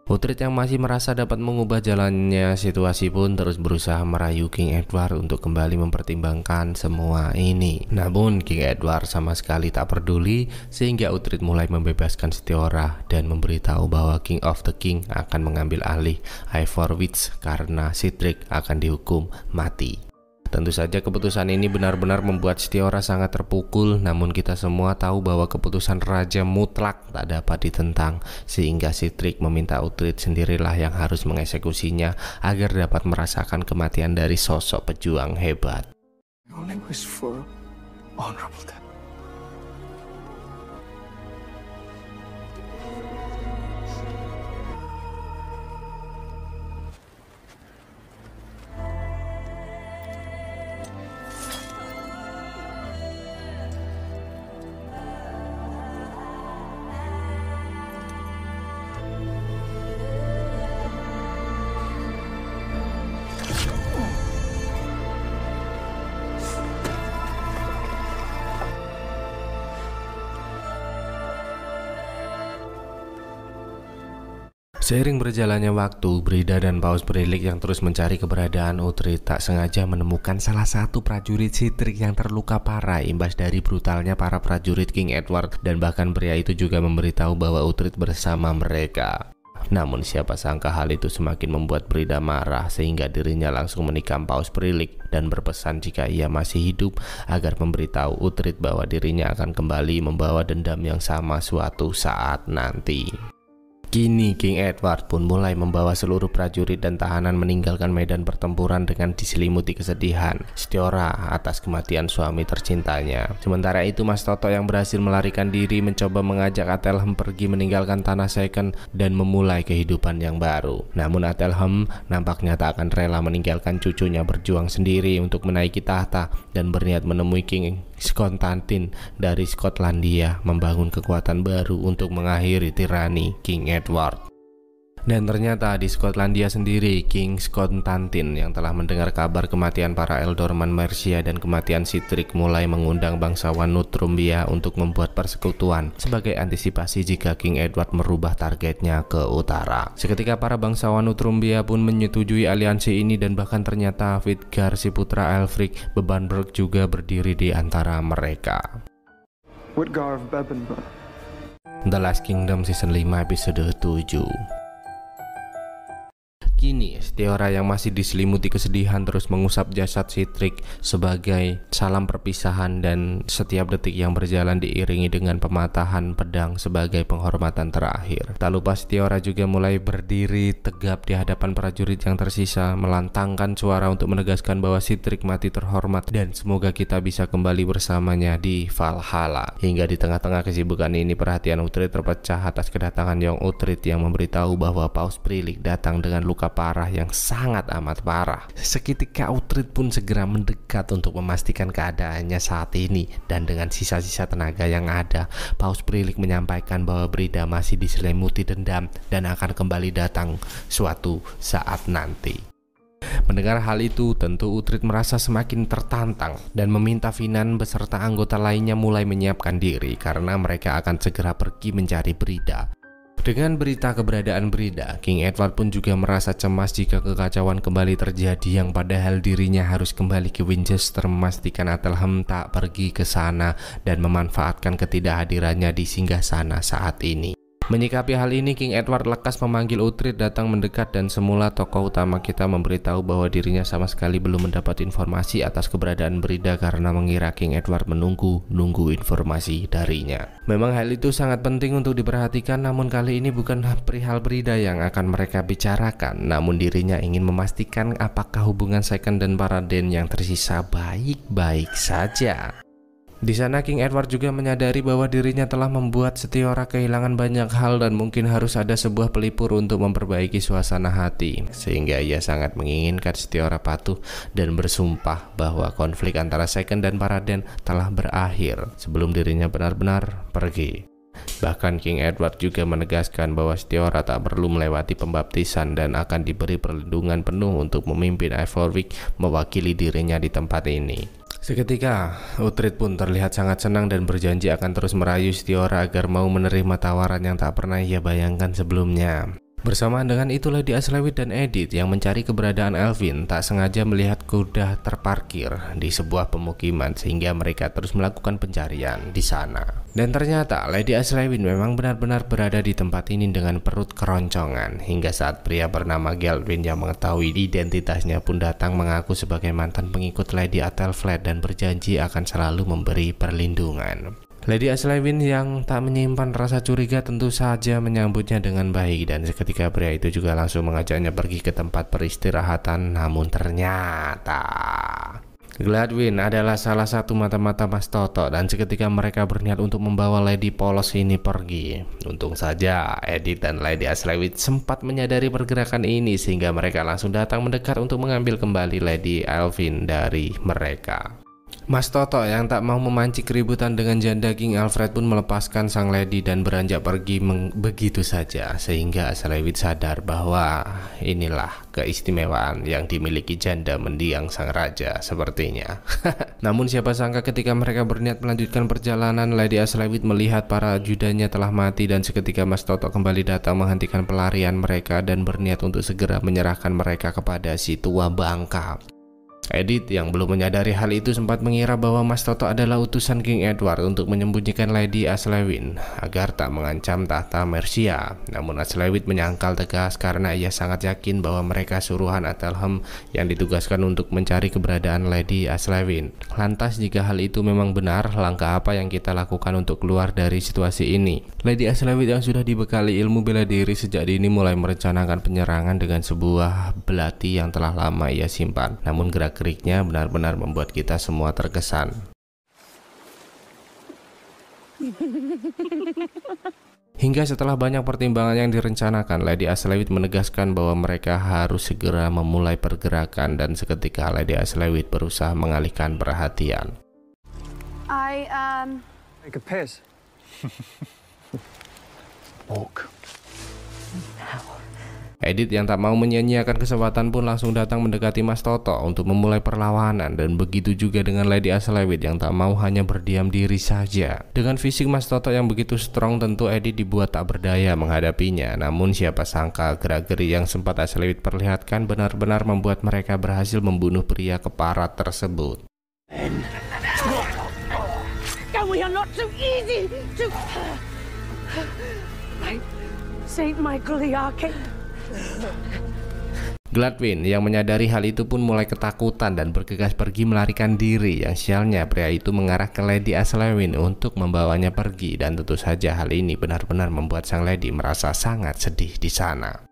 Putrid yang masih merasa dapat mengubah jalannya situasi pun terus berusaha merayu King Edward untuk kembali mempertimbangkan semua ini. Namun King Edward sama sekali tak peduli sehingga Utrid mulai membebaskan Setiora dan memberitahu bahwa King of the King akan mengambil alih Ivorwitz karena Citric akan dihukum mati. Tentu saja keputusan ini benar-benar membuat Setiora sangat terpukul namun kita semua tahu bahwa keputusan raja mutlak tak dapat ditentang sehingga Citrik meminta Utrid sendirilah yang harus mengeksekusinya agar dapat merasakan kematian dari sosok pejuang hebat. name is for honorable death. Seiring berjalannya waktu, Brida dan Paus Brilik yang terus mencari keberadaan Utri tak sengaja menemukan salah satu prajurit Citrik yang terluka parah imbas dari brutalnya para prajurit King Edward dan bahkan pria itu juga memberitahu bahwa Utrid bersama mereka. Namun siapa sangka hal itu semakin membuat Brida marah sehingga dirinya langsung menikam Paus Prilik dan berpesan jika ia masih hidup agar memberitahu Utrid bahwa dirinya akan kembali membawa dendam yang sama suatu saat nanti. Kini King Edward pun mulai membawa seluruh prajurit dan tahanan meninggalkan medan pertempuran dengan diselimuti kesedihan Setiora atas kematian suami tercintanya. Sementara itu Mas Toto yang berhasil melarikan diri mencoba mengajak Atelhem pergi meninggalkan tanah second dan memulai kehidupan yang baru. Namun Atelhem nampaknya tak akan rela meninggalkan cucunya berjuang sendiri untuk menaiki tahta dan berniat menemui King Skontantin dari Skotlandia membangun kekuatan baru untuk mengakhiri tirani King Edward. Dan ternyata di Skotlandia sendiri, King Scott Tantin yang telah mendengar kabar kematian para Eldorman Mercia dan kematian Citric mulai mengundang bangsawan Nutrumbia untuk membuat persekutuan sebagai antisipasi jika King Edward merubah targetnya ke utara. Seketika para bangsawan Nutrumbia pun menyetujui aliansi ini dan bahkan ternyata Vidgar si putra Elfric Bebanberg juga berdiri di antara mereka. Woodgar of The Last Kingdom Season 5 Episode 7 Kini, Setiora yang masih diselimuti kesedihan terus mengusap jasad Citrik sebagai salam perpisahan dan setiap detik yang berjalan diiringi dengan pematahan pedang sebagai penghormatan terakhir. Tak lupa Setiora juga mulai berdiri tegap di hadapan prajurit yang tersisa, melantangkan suara untuk menegaskan bahwa Citrik mati terhormat dan semoga kita bisa kembali bersamanya di Valhalla. Hingga di tengah-tengah kesibukan ini, perhatian Utrid terpecah atas kedatangan Yong Utrid yang memberitahu bahwa Paus Prilik datang dengan luka parah yang sangat amat parah. Seketika Utrid pun segera mendekat untuk memastikan keadaannya saat ini dan dengan sisa-sisa tenaga yang ada, Paus Prilik menyampaikan bahwa Brida masih diselimuti dendam dan akan kembali datang suatu saat nanti. Mendengar hal itu, tentu Utrid merasa semakin tertantang dan meminta Finan beserta anggota lainnya mulai menyiapkan diri karena mereka akan segera pergi mencari Brida. Dengan berita keberadaan Brida, King Edward pun juga merasa cemas jika kekacauan kembali terjadi yang padahal dirinya harus kembali ke Winchester memastikan Atelham tak pergi ke sana dan memanfaatkan ketidakhadirannya di singgah sana saat ini. Menyikapi hal ini, King Edward lekas memanggil Utrid datang mendekat dan semula tokoh utama kita memberitahu bahwa dirinya sama sekali belum mendapat informasi atas keberadaan Brida karena mengira King Edward menunggu nunggu informasi darinya. Memang hal itu sangat penting untuk diperhatikan namun kali ini bukan perihal Brida yang akan mereka bicarakan namun dirinya ingin memastikan apakah hubungan second dan Paraden yang tersisa baik-baik saja. Di sana King Edward juga menyadari bahwa dirinya telah membuat Setiora kehilangan banyak hal dan mungkin harus ada sebuah pelipur untuk memperbaiki suasana hati. Sehingga ia sangat menginginkan Setiora patuh dan bersumpah bahwa konflik antara Second dan Paraden telah berakhir sebelum dirinya benar-benar pergi. Bahkan King Edward juga menegaskan bahwa Setiora tak perlu melewati pembaptisan dan akan diberi perlindungan penuh untuk memimpin Ivorwick mewakili dirinya di tempat ini. Seketika, Utrid pun terlihat sangat senang dan berjanji akan terus merayu Setiora agar mau menerima tawaran yang tak pernah ia bayangkan sebelumnya. Bersamaan dengan itu Lady Aslewit dan Edith yang mencari keberadaan Elvin tak sengaja melihat kuda terparkir di sebuah pemukiman sehingga mereka terus melakukan pencarian di sana. Dan ternyata Lady Aslewit memang benar-benar berada di tempat ini dengan perut keroncongan hingga saat pria bernama Galvin yang mengetahui identitasnya pun datang mengaku sebagai mantan pengikut Lady Atelflaed dan berjanji akan selalu memberi perlindungan. Lady Aslevin yang tak menyimpan rasa curiga tentu saja menyambutnya dengan baik dan seketika pria itu juga langsung mengajaknya pergi ke tempat peristirahatan namun ternyata Gladwin adalah salah satu mata-mata Mas Toto dan seketika mereka berniat untuk membawa Lady Polos ini pergi. Untung saja Edith dan Lady Aslewit sempat menyadari pergerakan ini sehingga mereka langsung datang mendekat untuk mengambil kembali Lady Alvin dari mereka. Mas Toto yang tak mau memancing keributan dengan janda King Alfred pun melepaskan sang lady dan beranjak pergi begitu saja sehingga Selewit sadar bahwa inilah keistimewaan yang dimiliki janda mendiang sang raja sepertinya. Namun siapa sangka ketika mereka berniat melanjutkan perjalanan, Lady Aslewit melihat para judanya telah mati dan seketika Mas Toto kembali datang menghentikan pelarian mereka dan berniat untuk segera menyerahkan mereka kepada si tua bangka. Edith yang belum menyadari hal itu sempat mengira bahwa Mas Toto adalah utusan King Edward untuk menyembunyikan Lady Aslewin agar tak mengancam tahta Mercia. Namun Aslewin menyangkal tegas karena ia sangat yakin bahwa mereka suruhan Atelham yang ditugaskan untuk mencari keberadaan Lady Aslewin. Lantas jika hal itu memang benar, langkah apa yang kita lakukan untuk keluar dari situasi ini? Lady Aslewin yang sudah dibekali ilmu bela diri sejak dini mulai merencanakan penyerangan dengan sebuah belati yang telah lama ia simpan. Namun gerak gerak geriknya benar-benar membuat kita semua terkesan. Hingga setelah banyak pertimbangan yang direncanakan, Lady Aslewit menegaskan bahwa mereka harus segera memulai pergerakan dan seketika Lady Aslewit berusaha mengalihkan perhatian. I um make a piss. Edit yang tak mau menyanyiakan kesempatan pun langsung datang mendekati Mas Toto untuk memulai perlawanan dan begitu juga dengan Lady Aslewit yang tak mau hanya berdiam diri saja. Dengan fisik Mas Toto yang begitu strong tentu Edith dibuat tak berdaya menghadapinya. Namun siapa sangka gerak-geri yang sempat Aslewit perlihatkan benar-benar membuat mereka berhasil membunuh pria keparat tersebut. Gladwin yang menyadari hal itu pun mulai ketakutan dan bergegas pergi melarikan diri yang sialnya pria itu mengarah ke Lady Aslewin untuk membawanya pergi dan tentu saja hal ini benar-benar membuat sang Lady merasa sangat sedih di sana.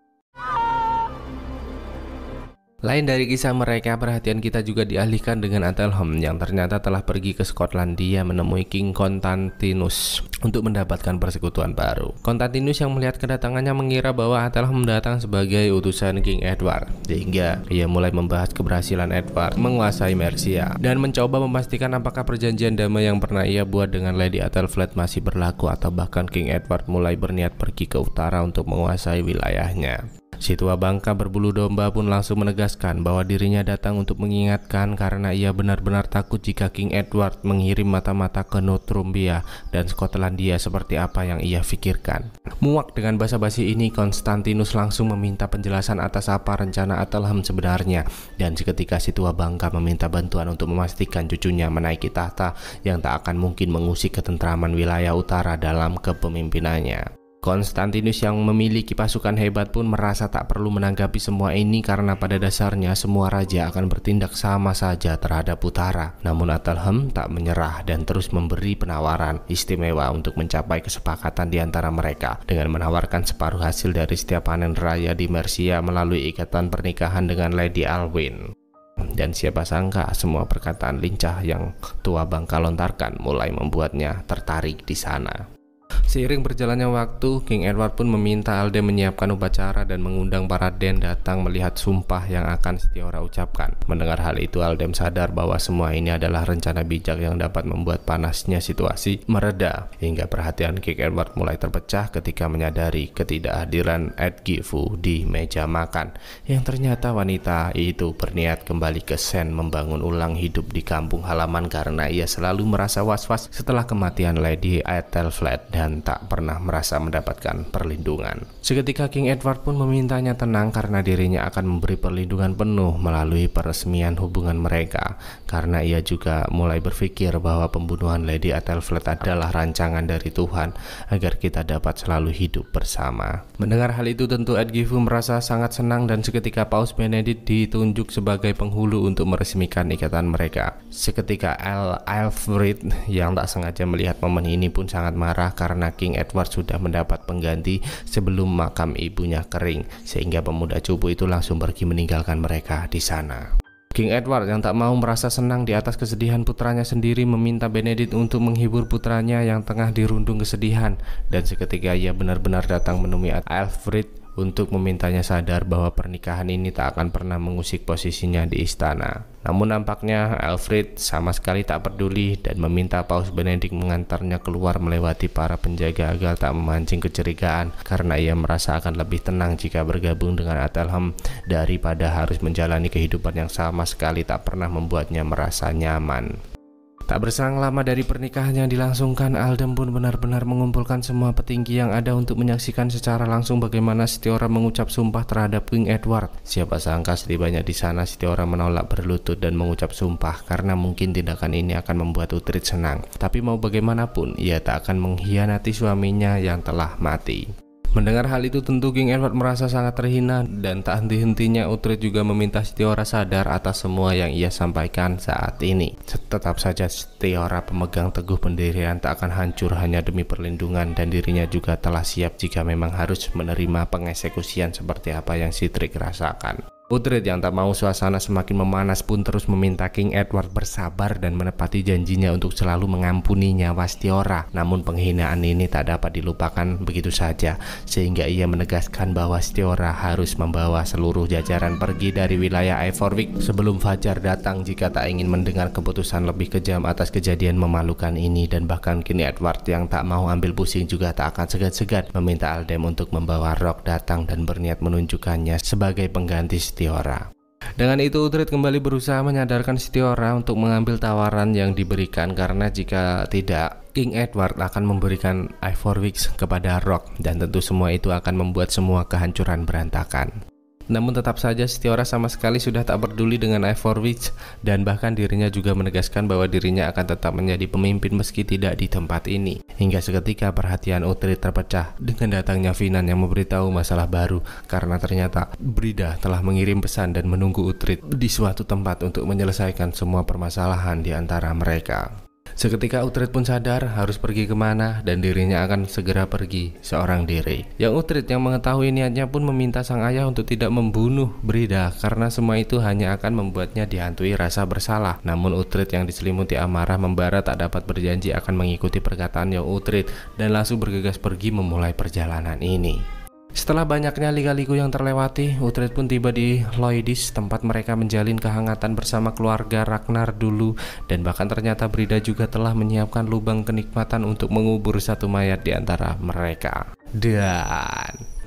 Lain dari kisah mereka, perhatian kita juga dialihkan dengan Atelham yang ternyata telah pergi ke Skotlandia menemui King Konstantinus untuk mendapatkan persekutuan baru. Konstantinus yang melihat kedatangannya mengira bahwa Atelham datang sebagai utusan King Edward, sehingga ia mulai membahas keberhasilan Edward menguasai Mercia dan mencoba memastikan apakah perjanjian damai yang pernah ia buat dengan Lady Athelflaed masih berlaku atau bahkan King Edward mulai berniat pergi ke utara untuk menguasai wilayahnya. Si tua bangka berbulu domba pun langsung menegaskan bahwa dirinya datang untuk mengingatkan karena ia benar-benar takut jika King Edward mengirim mata-mata ke Northumbria dan Skotlandia seperti apa yang ia pikirkan. Muak dengan basa-basi ini, Konstantinus langsung meminta penjelasan atas apa rencana Atalham sebenarnya dan seketika si tua bangka meminta bantuan untuk memastikan cucunya menaiki tahta yang tak akan mungkin mengusik ketentraman wilayah utara dalam kepemimpinannya. Konstantinus yang memiliki pasukan hebat pun merasa tak perlu menanggapi semua ini karena pada dasarnya semua raja akan bertindak sama saja terhadap Utara. Namun Atalhem tak menyerah dan terus memberi penawaran istimewa untuk mencapai kesepakatan di antara mereka dengan menawarkan separuh hasil dari setiap panen raya di Mercia melalui ikatan pernikahan dengan Lady Alwyn. Dan siapa sangka semua perkataan lincah yang tua bangka lontarkan mulai membuatnya tertarik di sana. Seiring berjalannya waktu, King Edward pun meminta Alde menyiapkan upacara dan mengundang para Den datang melihat sumpah yang akan Setiora ucapkan. Mendengar hal itu, Aldem sadar bahwa semua ini adalah rencana bijak yang dapat membuat panasnya situasi mereda, hingga perhatian King Edward mulai terpecah ketika menyadari ketidakhadiran Ed Gifu di meja makan, yang ternyata wanita itu berniat kembali ke Sen membangun ulang hidup di kampung halaman karena ia selalu merasa was-was setelah kematian Lady Flat dan tak pernah merasa mendapatkan perlindungan. Seketika King Edward pun memintanya tenang karena dirinya akan memberi perlindungan penuh melalui peresmian hubungan mereka karena ia juga mulai berpikir bahwa pembunuhan Lady Athelflaed adalah rancangan dari Tuhan agar kita dapat selalu hidup bersama. Mendengar hal itu tentu Edgifu merasa sangat senang dan seketika Paus Benedict ditunjuk sebagai penghulu untuk meresmikan ikatan mereka. Seketika El Alfred yang tak sengaja melihat momen ini pun sangat marah karena karena King Edward sudah mendapat pengganti sebelum makam ibunya kering sehingga pemuda cupu itu langsung pergi meninggalkan mereka di sana. King Edward yang tak mau merasa senang di atas kesedihan putranya sendiri meminta Benedict untuk menghibur putranya yang tengah dirundung kesedihan dan seketika ia benar-benar datang menemui Alfred untuk memintanya sadar bahwa pernikahan ini tak akan pernah mengusik posisinya di istana. Namun nampaknya Alfred sama sekali tak peduli dan meminta Paus Benedict mengantarnya keluar melewati para penjaga agar tak memancing kecurigaan karena ia merasa akan lebih tenang jika bergabung dengan Atelham daripada harus menjalani kehidupan yang sama sekali tak pernah membuatnya merasa nyaman. Tak berselang lama dari pernikahan yang dilangsungkan, Aldem pun benar-benar mengumpulkan semua petinggi yang ada untuk menyaksikan secara langsung bagaimana Setiora mengucap sumpah terhadap King Edward. Siapa sangka setibanya di sana Setiora menolak berlutut dan mengucap sumpah karena mungkin tindakan ini akan membuat Utrid senang. Tapi mau bagaimanapun, ia tak akan mengkhianati suaminya yang telah mati. Mendengar hal itu tentu King Edward merasa sangat terhina dan tak henti-hentinya Uhtred juga meminta Setiora sadar atas semua yang ia sampaikan saat ini. Tetap saja Setiora pemegang teguh pendirian tak akan hancur hanya demi perlindungan dan dirinya juga telah siap jika memang harus menerima pengeksekusian seperti apa yang Sitrik rasakan. Putri yang tak mau suasana semakin memanas pun terus meminta King Edward bersabar dan menepati janjinya untuk selalu mengampuni nyawa Stiora. Namun penghinaan ini tak dapat dilupakan begitu saja, sehingga ia menegaskan bahwa Stiora harus membawa seluruh jajaran pergi dari wilayah Ivorwick sebelum Fajar datang jika tak ingin mendengar keputusan lebih kejam atas kejadian memalukan ini dan bahkan kini Edward yang tak mau ambil pusing juga tak akan segan-segan meminta Aldem untuk membawa Rock datang dan berniat menunjukkannya sebagai pengganti Sitiora. Dengan itu Utrid kembali berusaha menyadarkan Sitiora untuk mengambil tawaran yang diberikan karena jika tidak King Edward akan memberikan Weeks kepada Rock dan tentu semua itu akan membuat semua kehancuran berantakan. Namun tetap saja Setiora sama sekali sudah tak peduli dengan Ivorwich dan bahkan dirinya juga menegaskan bahwa dirinya akan tetap menjadi pemimpin meski tidak di tempat ini. Hingga seketika perhatian Utri terpecah dengan datangnya Finan yang memberitahu masalah baru karena ternyata Brida telah mengirim pesan dan menunggu Utrid di suatu tempat untuk menyelesaikan semua permasalahan di antara mereka. Seketika Utrid pun sadar harus pergi kemana dan dirinya akan segera pergi seorang diri. Yang Utrid yang mengetahui niatnya pun meminta sang ayah untuk tidak membunuh Brida karena semua itu hanya akan membuatnya dihantui rasa bersalah. Namun Utrid yang diselimuti amarah membara tak dapat berjanji akan mengikuti perkataan yang Utrid dan langsung bergegas pergi memulai perjalanan ini. Setelah banyaknya liga-ligu yang terlewati, Utrecht pun tiba di Loidis, tempat mereka menjalin kehangatan bersama keluarga Ragnar dulu, dan bahkan ternyata Brida juga telah menyiapkan lubang kenikmatan untuk mengubur satu mayat di antara mereka. Dan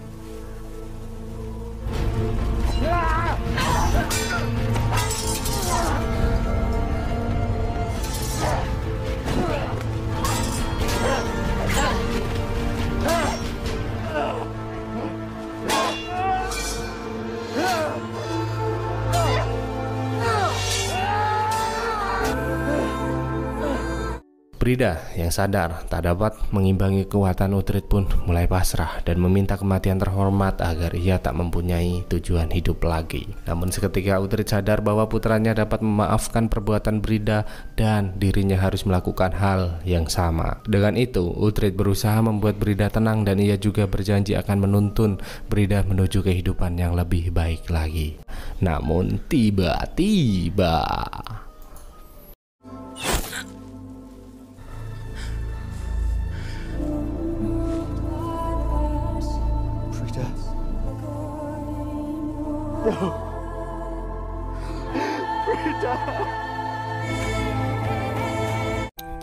Brida yang sadar tak dapat mengimbangi kekuatan Utrid pun mulai pasrah dan meminta kematian terhormat agar ia tak mempunyai tujuan hidup lagi. Namun seketika Utrid sadar bahwa putranya dapat memaafkan perbuatan Brida dan dirinya harus melakukan hal yang sama. Dengan itu, Utrid berusaha membuat Brida tenang dan ia juga berjanji akan menuntun Brida menuju kehidupan yang lebih baik lagi. Namun tiba-tiba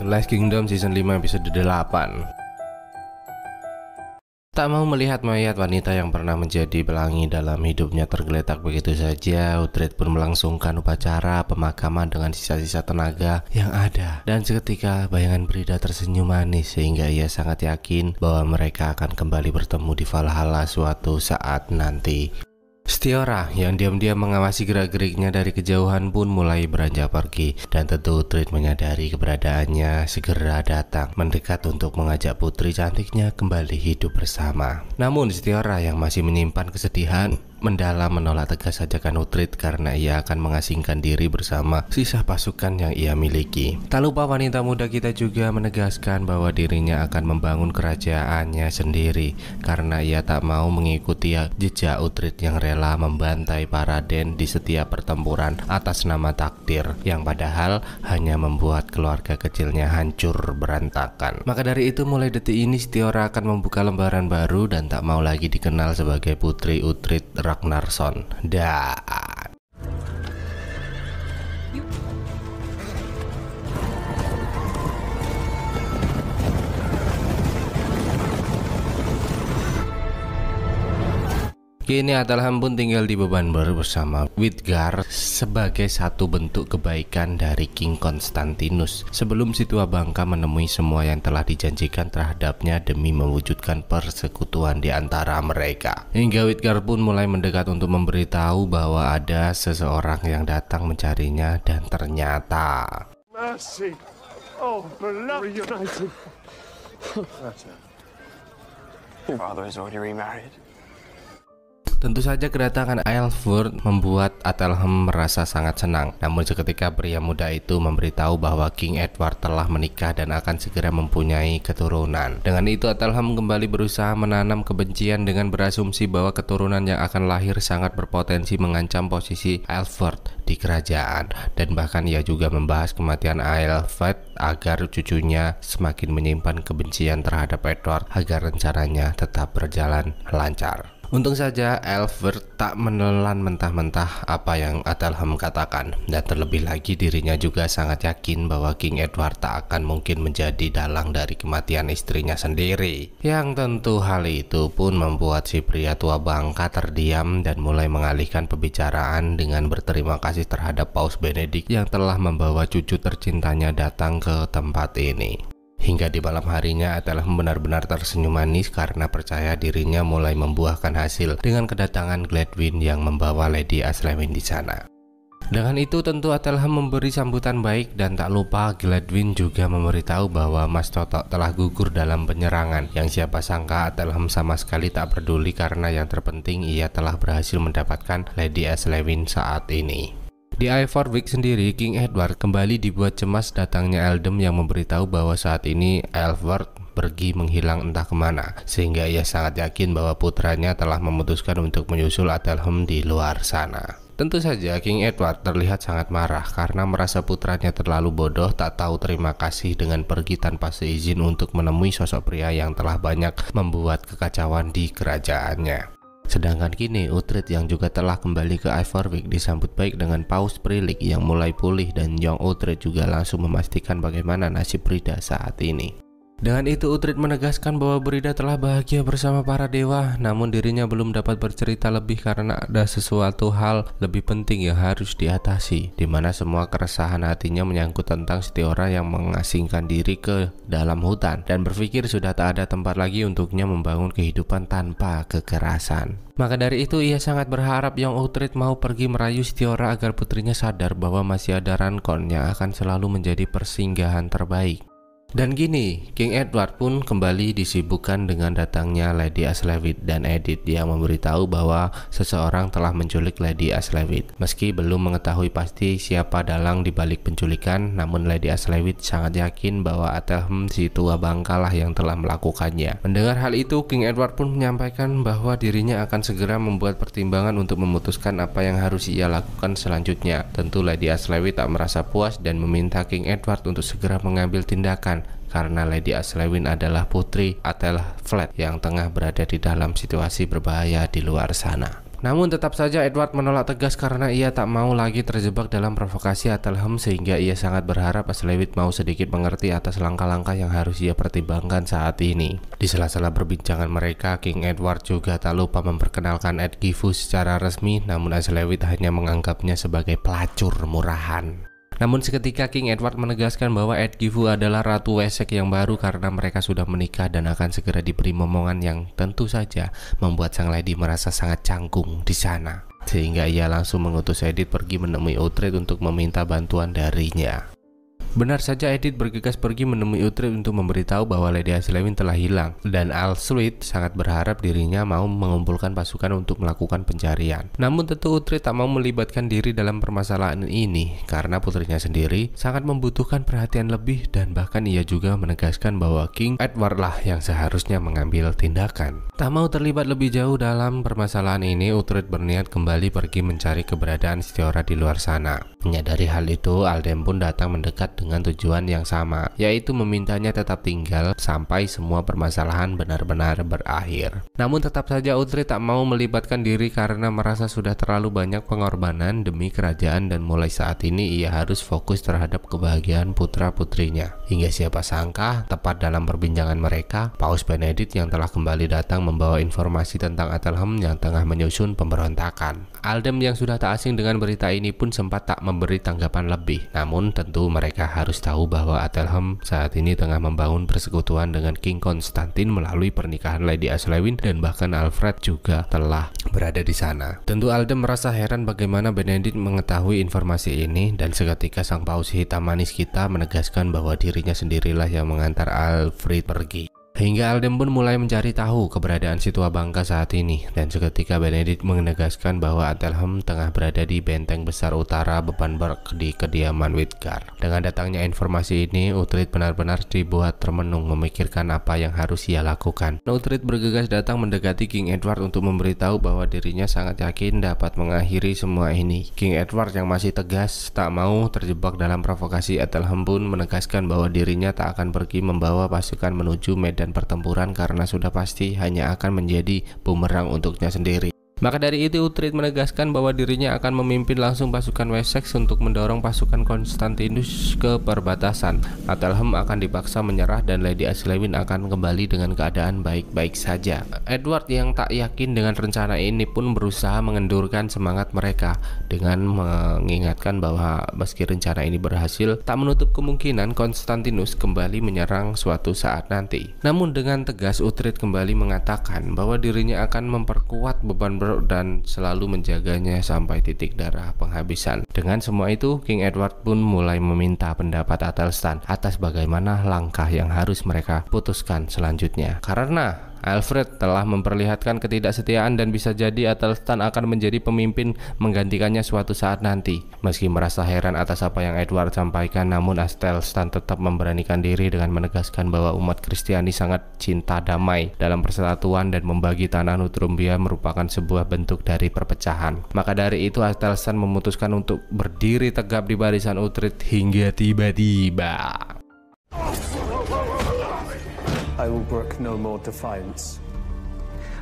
The Last Kingdom Season 5 episode 8 Tak mau melihat mayat wanita yang pernah menjadi pelangi dalam hidupnya tergeletak begitu saja Uhtred pun melangsungkan upacara pemakaman dengan sisa-sisa tenaga yang ada Dan seketika bayangan Brida tersenyum manis sehingga ia sangat yakin bahwa mereka akan kembali bertemu di Valhalla suatu saat nanti Stiora yang diam-diam mengawasi gerak-geriknya dari kejauhan pun mulai beranjak pergi dan tentu Trit menyadari keberadaannya segera datang mendekat untuk mengajak putri cantiknya kembali hidup bersama. Namun Stiora yang masih menyimpan kesedihan Mendalam menolak tegas ajakan Utrid karena ia akan mengasingkan diri bersama sisa pasukan yang ia miliki. Tak lupa wanita muda kita juga menegaskan bahwa dirinya akan membangun kerajaannya sendiri karena ia tak mau mengikuti jejak Utrid yang rela membantai para den di setiap pertempuran atas nama takdir yang padahal hanya membuat keluarga kecilnya hancur berantakan. Maka dari itu mulai detik ini Setiora akan membuka lembaran baru dan tak mau lagi dikenal sebagai putri Utrid Ragnarsson. Dan. Kini Atalham pun tinggal di beban baru bersama Widgar sebagai satu bentuk kebaikan dari King Konstantinus sebelum si tua bangka menemui semua yang telah dijanjikan terhadapnya demi mewujudkan persekutuan di antara mereka. Hingga Widgar pun mulai mendekat untuk memberitahu bahwa ada seseorang yang datang mencarinya dan ternyata Mercy. Oh, Tentu saja kedatangan Alfred membuat Atelham merasa sangat senang. Namun seketika pria muda itu memberitahu bahwa King Edward telah menikah dan akan segera mempunyai keturunan. Dengan itu Atelham kembali berusaha menanam kebencian dengan berasumsi bahwa keturunan yang akan lahir sangat berpotensi mengancam posisi Alfred di kerajaan dan bahkan ia juga membahas kematian Alfred agar cucunya semakin menyimpan kebencian terhadap Edward agar rencananya tetap berjalan lancar. Untung saja Albert tak menelan mentah-mentah apa yang Adalham katakan dan terlebih lagi dirinya juga sangat yakin bahwa King Edward tak akan mungkin menjadi dalang dari kematian istrinya sendiri. Yang tentu hal itu pun membuat si pria tua bangka terdiam dan mulai mengalihkan pembicaraan dengan berterima kasih terhadap Paus Benedict yang telah membawa cucu tercintanya datang ke tempat ini hingga di malam harinya adalah benar-benar tersenyum manis karena percaya dirinya mulai membuahkan hasil dengan kedatangan Gladwin yang membawa Lady Aslewin di sana. Dengan itu tentu Atelha memberi sambutan baik dan tak lupa Gladwin juga memberitahu bahwa Mas Toto telah gugur dalam penyerangan yang siapa sangka Atelha sama sekali tak peduli karena yang terpenting ia telah berhasil mendapatkan Lady Aslewin saat ini. Di Week sendiri, King Edward kembali dibuat cemas datangnya Eldem yang memberitahu bahwa saat ini Alfred pergi menghilang entah kemana sehingga ia sangat yakin bahwa putranya telah memutuskan untuk menyusul Atelhem di luar sana. Tentu saja King Edward terlihat sangat marah karena merasa putranya terlalu bodoh tak tahu terima kasih dengan pergi tanpa seizin untuk menemui sosok pria yang telah banyak membuat kekacauan di kerajaannya. Sedangkan kini Utrid yang juga telah kembali ke Ivorwick disambut baik dengan Paus Prilik yang mulai pulih dan Young Utrid juga langsung memastikan bagaimana nasib Brida saat ini. Dengan itu Utrid menegaskan bahwa Brida telah bahagia bersama para dewa Namun dirinya belum dapat bercerita lebih karena ada sesuatu hal lebih penting yang harus diatasi di mana semua keresahan hatinya menyangkut tentang Setiora yang mengasingkan diri ke dalam hutan Dan berpikir sudah tak ada tempat lagi untuknya membangun kehidupan tanpa kekerasan maka dari itu ia sangat berharap Yang Utrid mau pergi merayu Setiora agar putrinya sadar bahwa masih ada Rankon yang akan selalu menjadi persinggahan terbaik. Dan gini, King Edward pun kembali disibukkan dengan datangnya Lady Aslevit dan Edith yang memberitahu bahwa seseorang telah menculik Lady Aslevit. Meski belum mengetahui pasti siapa dalang dibalik penculikan, namun Lady Aslevit sangat yakin bahwa Atelham si tua bangkalah yang telah melakukannya. Mendengar hal itu, King Edward pun menyampaikan bahwa dirinya akan segera membuat pertimbangan untuk memutuskan apa yang harus ia lakukan selanjutnya. Tentu Lady Aslevit tak merasa puas dan meminta King Edward untuk segera mengambil tindakan karena Lady Aslewin adalah putri Atel Flat yang tengah berada di dalam situasi berbahaya di luar sana. Namun tetap saja Edward menolak tegas karena ia tak mau lagi terjebak dalam provokasi Atelham sehingga ia sangat berharap Aslewit mau sedikit mengerti atas langkah-langkah yang harus ia pertimbangkan saat ini. Di sela-sela perbincangan mereka, King Edward juga tak lupa memperkenalkan Ed Gifu secara resmi namun Aslewit hanya menganggapnya sebagai pelacur murahan. Namun seketika King Edward menegaskan bahwa Edgifu adalah ratu Wessex yang baru karena mereka sudah menikah dan akan segera diberi momongan yang tentu saja membuat sang lady merasa sangat canggung di sana. Sehingga ia langsung mengutus Edith pergi menemui Outred untuk meminta bantuan darinya. Benar saja Edith bergegas pergi menemui Utrid untuk memberitahu bahwa Lady Aslewin telah hilang dan Al Sweet sangat berharap dirinya mau mengumpulkan pasukan untuk melakukan pencarian. Namun tentu Utrid tak mau melibatkan diri dalam permasalahan ini karena putrinya sendiri sangat membutuhkan perhatian lebih dan bahkan ia juga menegaskan bahwa King Edward lah yang seharusnya mengambil tindakan. Tak mau terlibat lebih jauh dalam permasalahan ini, Utrid berniat kembali pergi mencari keberadaan Setiora di luar sana. Menyadari hal itu, Alden pun datang mendekat dengan tujuan yang sama, yaitu memintanya tetap tinggal sampai semua permasalahan benar-benar berakhir. Namun tetap saja Utri tak mau melibatkan diri karena merasa sudah terlalu banyak pengorbanan demi kerajaan dan mulai saat ini ia harus fokus terhadap kebahagiaan putra-putrinya. Hingga siapa sangka, tepat dalam perbincangan mereka, Paus Benedict yang telah kembali datang membawa informasi tentang Atelham yang tengah menyusun pemberontakan. Aldem yang sudah tak asing dengan berita ini pun sempat tak memberi tanggapan lebih. Namun tentu mereka harus tahu bahwa Atelham saat ini tengah membangun persekutuan dengan King Konstantin melalui pernikahan Lady Aslewin dan bahkan Alfred juga telah berada di sana. Tentu Alden merasa heran bagaimana Benedict mengetahui informasi ini dan seketika sang paus hitam manis kita menegaskan bahwa dirinya sendirilah yang mengantar Alfred pergi. Hingga Alden pun mulai mencari tahu keberadaan Situa Bangka saat ini dan seketika Benedict menegaskan bahwa Atelham tengah berada di benteng besar utara Bebanberg di kediaman Witgar. Dengan datangnya informasi ini, Utrid benar-benar dibuat termenung memikirkan apa yang harus ia lakukan. Nah, Utrid bergegas datang mendekati King Edward untuk memberitahu bahwa dirinya sangat yakin dapat mengakhiri semua ini. King Edward yang masih tegas tak mau terjebak dalam provokasi Atelham pun menegaskan bahwa dirinya tak akan pergi membawa pasukan menuju medan pertempuran karena sudah pasti hanya akan menjadi bumerang untuknya sendiri. Maka dari itu Utrid menegaskan bahwa dirinya akan memimpin langsung pasukan Wessex untuk mendorong pasukan Konstantinus ke perbatasan. Atelham akan dipaksa menyerah dan Lady Aslewin akan kembali dengan keadaan baik-baik saja. Edward yang tak yakin dengan rencana ini pun berusaha mengendurkan semangat mereka dengan mengingatkan bahwa meski rencana ini berhasil, tak menutup kemungkinan Konstantinus kembali menyerang suatu saat nanti. Namun dengan tegas Utrid kembali mengatakan bahwa dirinya akan memperkuat beban berat dan selalu menjaganya sampai titik darah penghabisan. Dengan semua itu, King Edward pun mulai meminta pendapat Athelstan atas bagaimana langkah yang harus mereka putuskan selanjutnya. Karena Alfred telah memperlihatkan ketidaksetiaan dan bisa jadi Athelstan akan menjadi pemimpin menggantikannya suatu saat nanti. Meski merasa heran atas apa yang Edward sampaikan, namun Athelstan tetap memberanikan diri dengan menegaskan bahwa umat Kristiani sangat cinta damai dalam persatuan dan membagi tanah Nutrumbia merupakan sebuah bentuk dari perpecahan. Maka dari itu Athelstan memutuskan untuk berdiri tegap di barisan Utrid hingga tiba-tiba. I will brook no more defiance.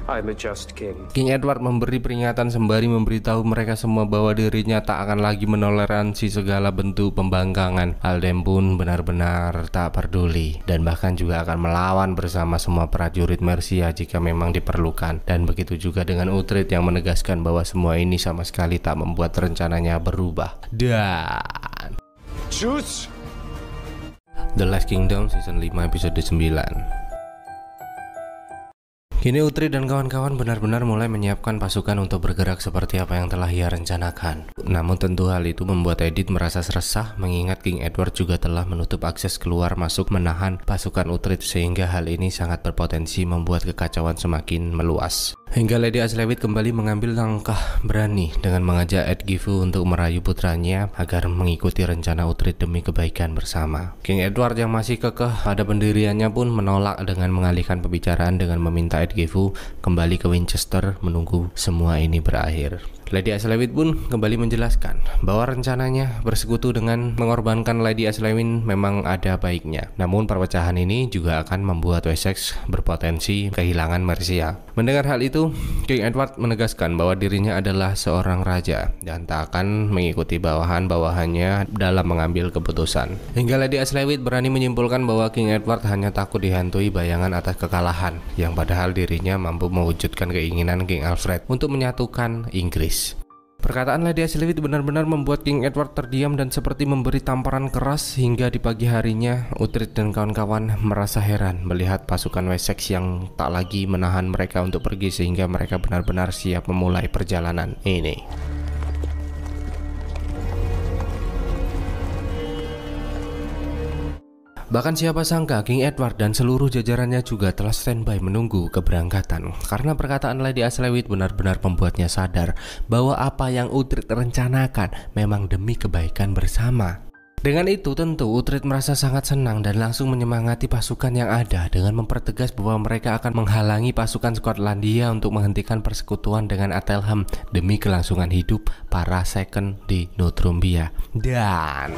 I'm a just king. King Edward memberi peringatan sembari memberitahu mereka semua bahwa dirinya tak akan lagi menoleransi segala bentuk pembangkangan. Alden pun benar-benar tak peduli dan bahkan juga akan melawan bersama semua prajurit Mercia jika memang diperlukan. Dan begitu juga dengan Utrid yang menegaskan bahwa semua ini sama sekali tak membuat rencananya berubah. Dan Choose The Last Kingdom Season 5 Episode 9 Kini Utri dan kawan-kawan benar-benar mulai menyiapkan pasukan untuk bergerak seperti apa yang telah ia rencanakan. Namun tentu hal itu membuat Edith merasa resah mengingat King Edward juga telah menutup akses keluar masuk menahan pasukan Utri sehingga hal ini sangat berpotensi membuat kekacauan semakin meluas. Hingga Lady Aslewit kembali mengambil langkah berani dengan mengajak Ed Gifu untuk merayu putranya agar mengikuti rencana Utrid demi kebaikan bersama. King Edward yang masih kekeh pada pendiriannya pun menolak dengan mengalihkan pembicaraan dengan meminta Ed Gifu kembali ke Winchester menunggu semua ini berakhir. Lady Aslewin pun kembali menjelaskan bahwa rencananya bersekutu dengan mengorbankan Lady Aslewin memang ada baiknya. Namun perpecahan ini juga akan membuat Wessex berpotensi kehilangan Mercia. Mendengar hal itu, King Edward menegaskan bahwa dirinya adalah seorang raja dan tak akan mengikuti bawahan-bawahannya dalam mengambil keputusan. Hingga Lady Aslewit berani menyimpulkan bahwa King Edward hanya takut dihantui bayangan atas kekalahan yang padahal dirinya mampu mewujudkan keinginan King Alfred untuk menyatukan Inggris. Perkataan Lady Ashley benar-benar membuat King Edward terdiam dan seperti memberi tamparan keras hingga di pagi harinya Utrid dan kawan-kawan merasa heran melihat pasukan Wessex yang tak lagi menahan mereka untuk pergi sehingga mereka benar-benar siap memulai perjalanan ini. Bahkan siapa sangka King Edward dan seluruh jajarannya juga telah standby menunggu keberangkatan Karena perkataan Lady Aslewit benar-benar membuatnya sadar Bahwa apa yang Utrid rencanakan memang demi kebaikan bersama dengan itu tentu Utrid merasa sangat senang dan langsung menyemangati pasukan yang ada dengan mempertegas bahwa mereka akan menghalangi pasukan Skotlandia untuk menghentikan persekutuan dengan Atelham demi kelangsungan hidup para second di Northumbria. Dan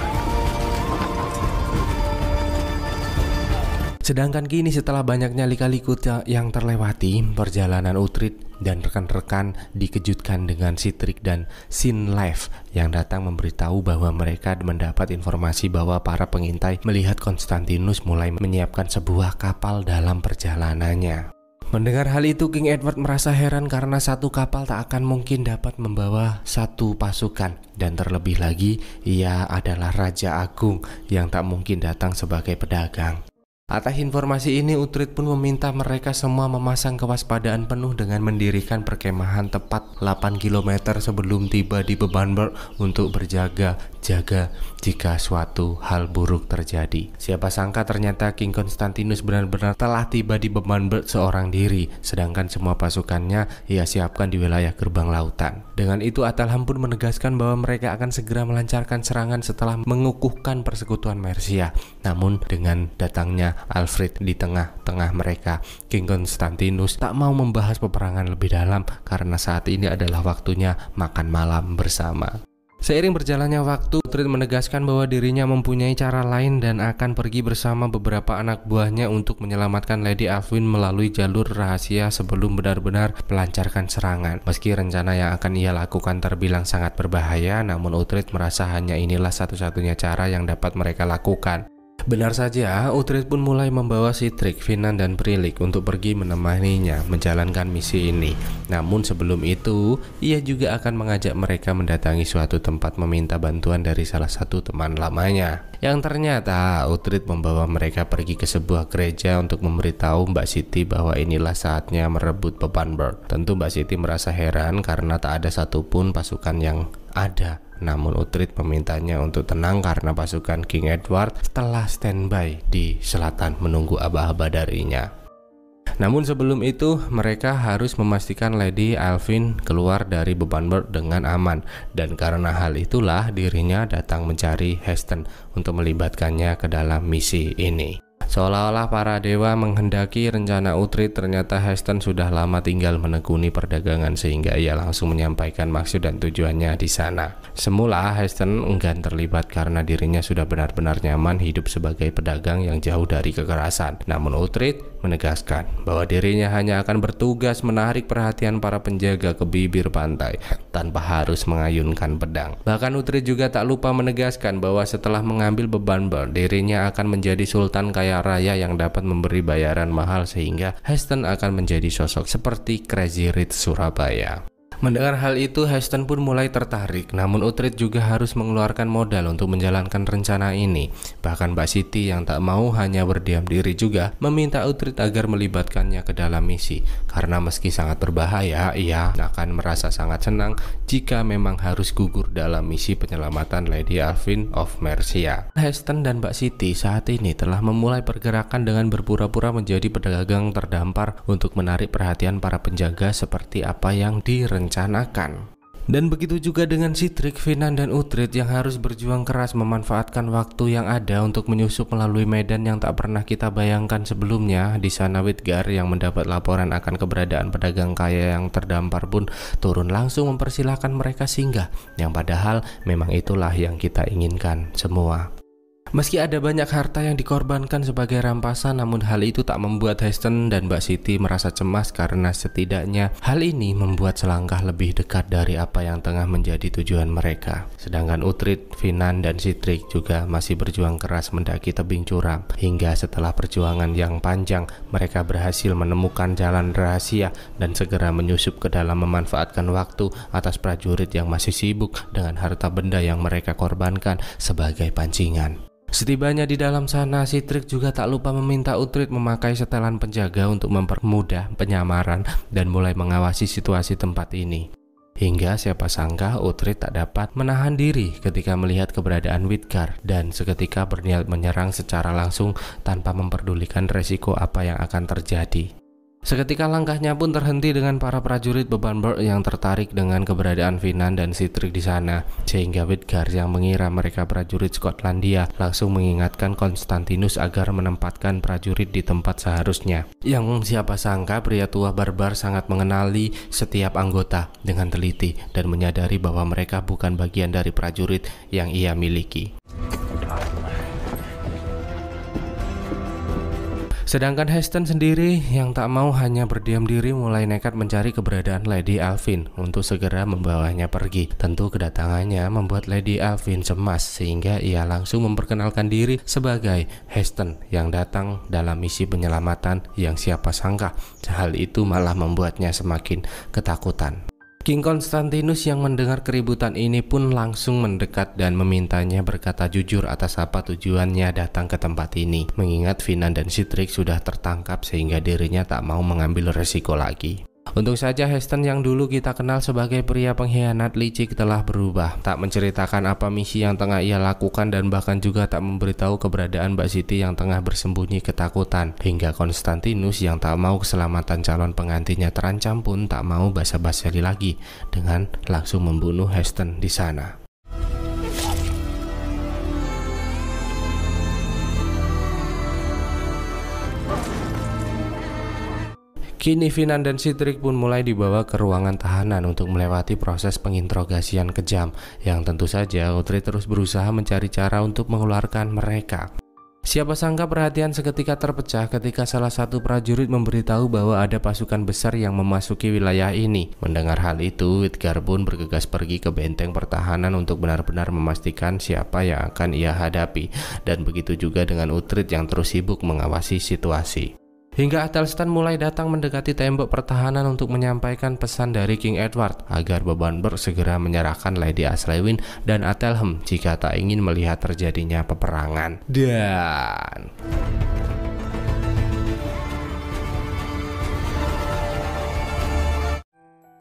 Sedangkan kini setelah banyaknya lika-liku ya, yang terlewati, perjalanan Utrid dan rekan-rekan dikejutkan dengan Sitrik dan Sin Life yang datang memberitahu bahwa mereka mendapat informasi bahwa para pengintai melihat Konstantinus mulai menyiapkan sebuah kapal dalam perjalanannya. Mendengar hal itu, King Edward merasa heran karena satu kapal tak akan mungkin dapat membawa satu pasukan, dan terlebih lagi ia adalah Raja Agung yang tak mungkin datang sebagai pedagang. Atas informasi ini, Utrid pun meminta mereka semua memasang kewaspadaan penuh dengan mendirikan perkemahan tepat 8 km sebelum tiba di Bebanberg untuk berjaga jaga jika suatu hal buruk terjadi. Siapa sangka ternyata King Konstantinus benar-benar telah tiba di beban seorang diri, sedangkan semua pasukannya ia siapkan di wilayah gerbang lautan. Dengan itu Atalham pun menegaskan bahwa mereka akan segera melancarkan serangan setelah mengukuhkan persekutuan Mercia. Namun dengan datangnya Alfred di tengah-tengah mereka, King Konstantinus tak mau membahas peperangan lebih dalam karena saat ini adalah waktunya makan malam bersama. Seiring berjalannya waktu, Trit menegaskan bahwa dirinya mempunyai cara lain dan akan pergi bersama beberapa anak buahnya untuk menyelamatkan Lady Alvin melalui jalur rahasia sebelum benar-benar melancarkan serangan. Meski rencana yang akan ia lakukan terbilang sangat berbahaya, namun Utrid merasa hanya inilah satu-satunya cara yang dapat mereka lakukan. Benar saja, Utrid pun mulai membawa Trik, Finan, dan Prilik untuk pergi menemaninya menjalankan misi ini. Namun sebelum itu, ia juga akan mengajak mereka mendatangi suatu tempat meminta bantuan dari salah satu teman lamanya. Yang ternyata, Utrid membawa mereka pergi ke sebuah gereja untuk memberitahu Mbak Siti bahwa inilah saatnya merebut Bebanberg. Tentu Mbak Siti merasa heran karena tak ada satupun pasukan yang ada namun Utrid memintanya untuk tenang karena pasukan King Edward telah standby di selatan menunggu aba-aba darinya. Namun sebelum itu, mereka harus memastikan Lady Alvin keluar dari Bebanburg dengan aman dan karena hal itulah dirinya datang mencari Heston untuk melibatkannya ke dalam misi ini. Seolah-olah para dewa menghendaki rencana Utri ternyata Heston sudah lama tinggal menekuni perdagangan sehingga ia langsung menyampaikan maksud dan tujuannya di sana. Semula Heston enggan terlibat karena dirinya sudah benar-benar nyaman hidup sebagai pedagang yang jauh dari kekerasan. Namun Utri menegaskan bahwa dirinya hanya akan bertugas menarik perhatian para penjaga ke bibir pantai tanpa harus mengayunkan pedang. Bahkan Utri juga tak lupa menegaskan bahwa setelah mengambil beban ber, dirinya akan menjadi sultan kaya raya yang dapat memberi bayaran mahal sehingga Heston akan menjadi sosok seperti Crazy Rich Surabaya. Mendengar hal itu, Heston pun mulai tertarik. Namun Utrid juga harus mengeluarkan modal untuk menjalankan rencana ini. Bahkan Mbak Siti yang tak mau hanya berdiam diri juga meminta Utrid agar melibatkannya ke dalam misi. Karena meski sangat berbahaya, ia akan merasa sangat senang jika memang harus gugur dalam misi penyelamatan Lady Alvin of Mercia. Heston dan Mbak Siti saat ini telah memulai pergerakan dengan berpura-pura menjadi pedagang terdampar untuk menarik perhatian para penjaga seperti apa yang direncanakan rencanakan. Dan begitu juga dengan Citrik, Finan, dan Utrid yang harus berjuang keras memanfaatkan waktu yang ada untuk menyusup melalui medan yang tak pernah kita bayangkan sebelumnya. Di sana Witgar yang mendapat laporan akan keberadaan pedagang kaya yang terdampar pun turun langsung mempersilahkan mereka singgah, yang padahal memang itulah yang kita inginkan semua. Meski ada banyak harta yang dikorbankan sebagai rampasan, namun hal itu tak membuat Heston dan Mbak Siti merasa cemas karena setidaknya hal ini membuat selangkah lebih dekat dari apa yang tengah menjadi tujuan mereka. Sedangkan Utrid, Finan, dan Sitrik juga masih berjuang keras mendaki tebing curam. Hingga setelah perjuangan yang panjang, mereka berhasil menemukan jalan rahasia dan segera menyusup ke dalam memanfaatkan waktu atas prajurit yang masih sibuk dengan harta benda yang mereka korbankan sebagai pancingan. Setibanya di dalam sana, Citrik juga tak lupa meminta Utrid memakai setelan penjaga untuk mempermudah penyamaran dan mulai mengawasi situasi tempat ini. Hingga siapa sangka Utrid tak dapat menahan diri ketika melihat keberadaan Witgar dan seketika berniat menyerang secara langsung tanpa memperdulikan resiko apa yang akan terjadi. Seketika langkahnya pun terhenti dengan para prajurit beban yang tertarik dengan keberadaan Finan dan Citric di sana, sehingga Whitgar yang mengira mereka prajurit Skotlandia langsung mengingatkan Konstantinus agar menempatkan prajurit di tempat seharusnya. Yang siapa sangka pria tua barbar sangat mengenali setiap anggota dengan teliti dan menyadari bahwa mereka bukan bagian dari prajurit yang ia miliki. Sedangkan Heston sendiri yang tak mau hanya berdiam diri mulai nekat mencari keberadaan Lady Alvin untuk segera membawanya pergi. Tentu kedatangannya membuat Lady Alvin cemas sehingga ia langsung memperkenalkan diri sebagai Heston yang datang dalam misi penyelamatan yang siapa sangka. Hal itu malah membuatnya semakin ketakutan. King Konstantinus yang mendengar keributan ini pun langsung mendekat dan memintanya berkata jujur atas apa tujuannya datang ke tempat ini, mengingat Finan dan Citric sudah tertangkap sehingga dirinya tak mau mengambil resiko lagi. Untung saja Heston yang dulu kita kenal sebagai pria pengkhianat licik telah berubah, tak menceritakan apa misi yang tengah ia lakukan dan bahkan juga tak memberitahu keberadaan Mbak Siti yang tengah bersembunyi ketakutan. Hingga Konstantinus yang tak mau keselamatan calon pengantinya terancam pun tak mau basa-basi lagi dengan langsung membunuh Heston di sana. Kini Finan dan Citrik pun mulai dibawa ke ruangan tahanan untuk melewati proses penginterogasian kejam yang tentu saja Utri terus berusaha mencari cara untuk mengeluarkan mereka. Siapa sangka perhatian seketika terpecah ketika salah satu prajurit memberitahu bahwa ada pasukan besar yang memasuki wilayah ini. Mendengar hal itu, Witgar pun bergegas pergi ke benteng pertahanan untuk benar-benar memastikan siapa yang akan ia hadapi. Dan begitu juga dengan Utrid yang terus sibuk mengawasi situasi. Hingga Athelstan mulai datang mendekati tembok pertahanan untuk menyampaikan pesan dari King Edward agar Bebanberg segera menyerahkan Lady Aslewin dan Athelhem jika tak ingin melihat terjadinya peperangan. Dan...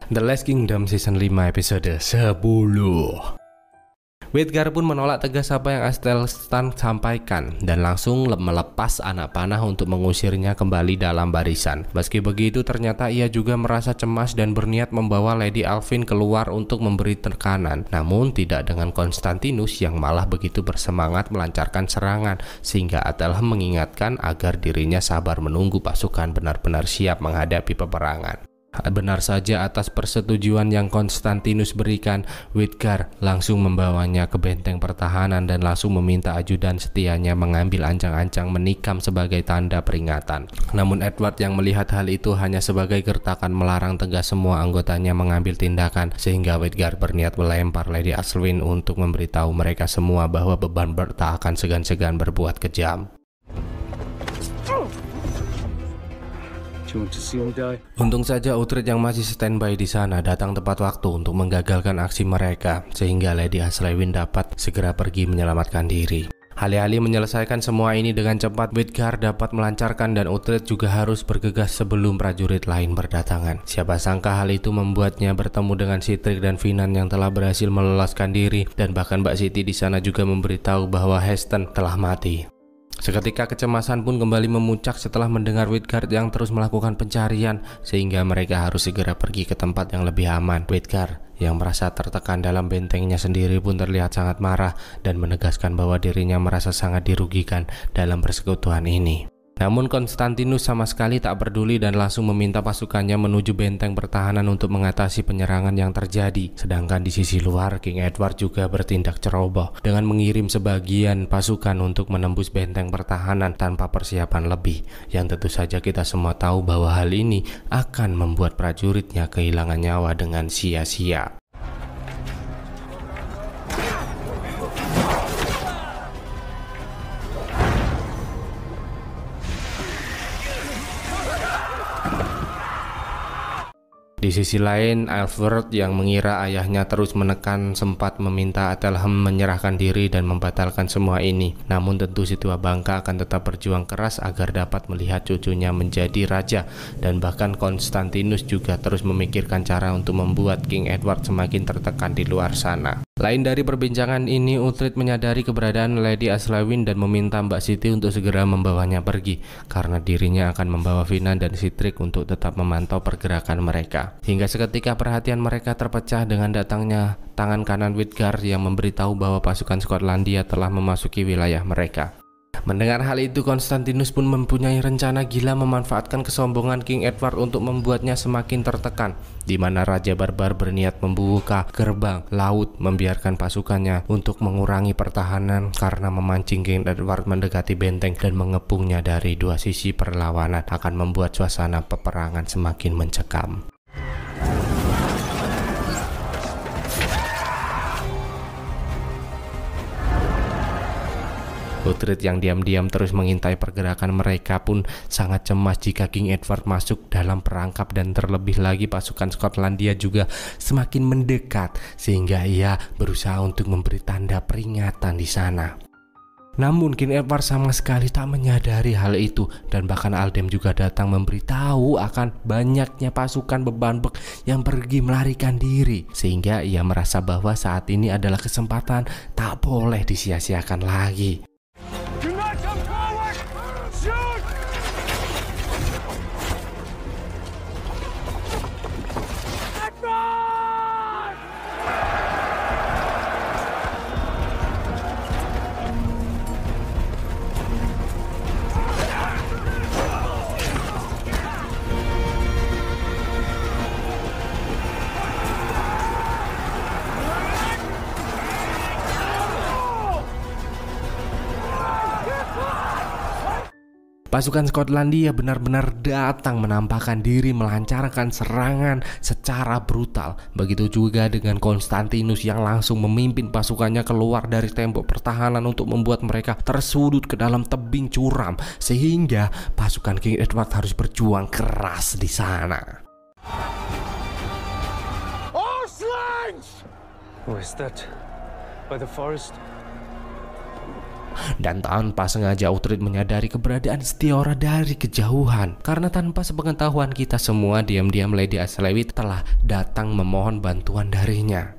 The Last Kingdom Season 5 episode 10 Wedgar pun menolak tegas apa yang Astelstan sampaikan dan langsung melepas anak panah untuk mengusirnya kembali dalam barisan. Meski begitu, ternyata ia juga merasa cemas dan berniat membawa Lady Alvin keluar untuk memberi tekanan. Namun tidak dengan Konstantinus yang malah begitu bersemangat melancarkan serangan sehingga Atelhem mengingatkan agar dirinya sabar menunggu pasukan benar-benar siap menghadapi peperangan. Benar saja atas persetujuan yang Konstantinus berikan, Witgar langsung membawanya ke benteng pertahanan dan langsung meminta ajudan setianya mengambil ancang-ancang menikam sebagai tanda peringatan. Namun Edward yang melihat hal itu hanya sebagai gertakan melarang tegas semua anggotanya mengambil tindakan sehingga Witgar berniat melempar Lady Aswin untuk memberitahu mereka semua bahwa beban Bert akan segan-segan berbuat kejam. Untung saja Outred yang masih standby di sana datang tepat waktu untuk menggagalkan aksi mereka sehingga Lady Asrewin dapat segera pergi menyelamatkan diri. Alih-alih menyelesaikan semua ini dengan cepat, Midgar dapat melancarkan dan Outred juga harus bergegas sebelum prajurit lain berdatangan. Siapa sangka hal itu membuatnya bertemu dengan Sitrik dan Finan yang telah berhasil meloloskan diri dan bahkan Mbak Siti di sana juga memberitahu bahwa Heston telah mati. Seketika kecemasan pun kembali memuncak setelah mendengar Whitgard yang terus melakukan pencarian sehingga mereka harus segera pergi ke tempat yang lebih aman. Whitgard yang merasa tertekan dalam bentengnya sendiri pun terlihat sangat marah dan menegaskan bahwa dirinya merasa sangat dirugikan dalam persekutuan ini. Namun Konstantinus sama sekali tak peduli dan langsung meminta pasukannya menuju benteng pertahanan untuk mengatasi penyerangan yang terjadi. Sedangkan di sisi luar, King Edward juga bertindak ceroboh dengan mengirim sebagian pasukan untuk menembus benteng pertahanan tanpa persiapan lebih. Yang tentu saja kita semua tahu bahwa hal ini akan membuat prajuritnya kehilangan nyawa dengan sia-sia. Di sisi lain, Alfred yang mengira ayahnya terus menekan sempat meminta Atelham menyerahkan diri dan membatalkan semua ini. Namun tentu si tua bangka akan tetap berjuang keras agar dapat melihat cucunya menjadi raja dan bahkan Konstantinus juga terus memikirkan cara untuk membuat King Edward semakin tertekan di luar sana. Lain dari perbincangan ini, Utrid menyadari keberadaan Lady Aslawin dan meminta Mbak Siti untuk segera membawanya pergi karena dirinya akan membawa Vina dan Sitrik untuk tetap memantau pergerakan mereka. Hingga seketika perhatian mereka terpecah dengan datangnya tangan kanan Widgar yang memberitahu bahwa pasukan Skotlandia telah memasuki wilayah mereka. Mendengar hal itu, Konstantinus pun mempunyai rencana gila memanfaatkan kesombongan King Edward untuk membuatnya semakin tertekan, di mana Raja Barbar berniat membuka gerbang laut membiarkan pasukannya untuk mengurangi pertahanan karena memancing King Edward mendekati benteng dan mengepungnya dari dua sisi perlawanan akan membuat suasana peperangan semakin mencekam. Godred yang diam-diam terus mengintai pergerakan mereka pun sangat cemas jika King Edward masuk dalam perangkap dan terlebih lagi pasukan Skotlandia juga semakin mendekat sehingga ia berusaha untuk memberi tanda peringatan di sana. Namun King Edward sama sekali tak menyadari hal itu dan bahkan Aldem juga datang memberitahu akan banyaknya pasukan beban bek yang pergi melarikan diri sehingga ia merasa bahwa saat ini adalah kesempatan tak boleh disia-siakan lagi. 真 Pasukan Skotlandia benar-benar datang menampakkan diri melancarkan serangan secara brutal. Begitu juga dengan Konstantinus yang langsung memimpin pasukannya keluar dari tembok pertahanan untuk membuat mereka tersudut ke dalam tebing curam sehingga pasukan King Edward harus berjuang keras di sana. Oh, is that? By the forest? Dan tanpa sengaja Utrid menyadari keberadaan Setiora dari kejauhan Karena tanpa sepengetahuan kita semua diam-diam Lady Aslewit telah datang memohon bantuan darinya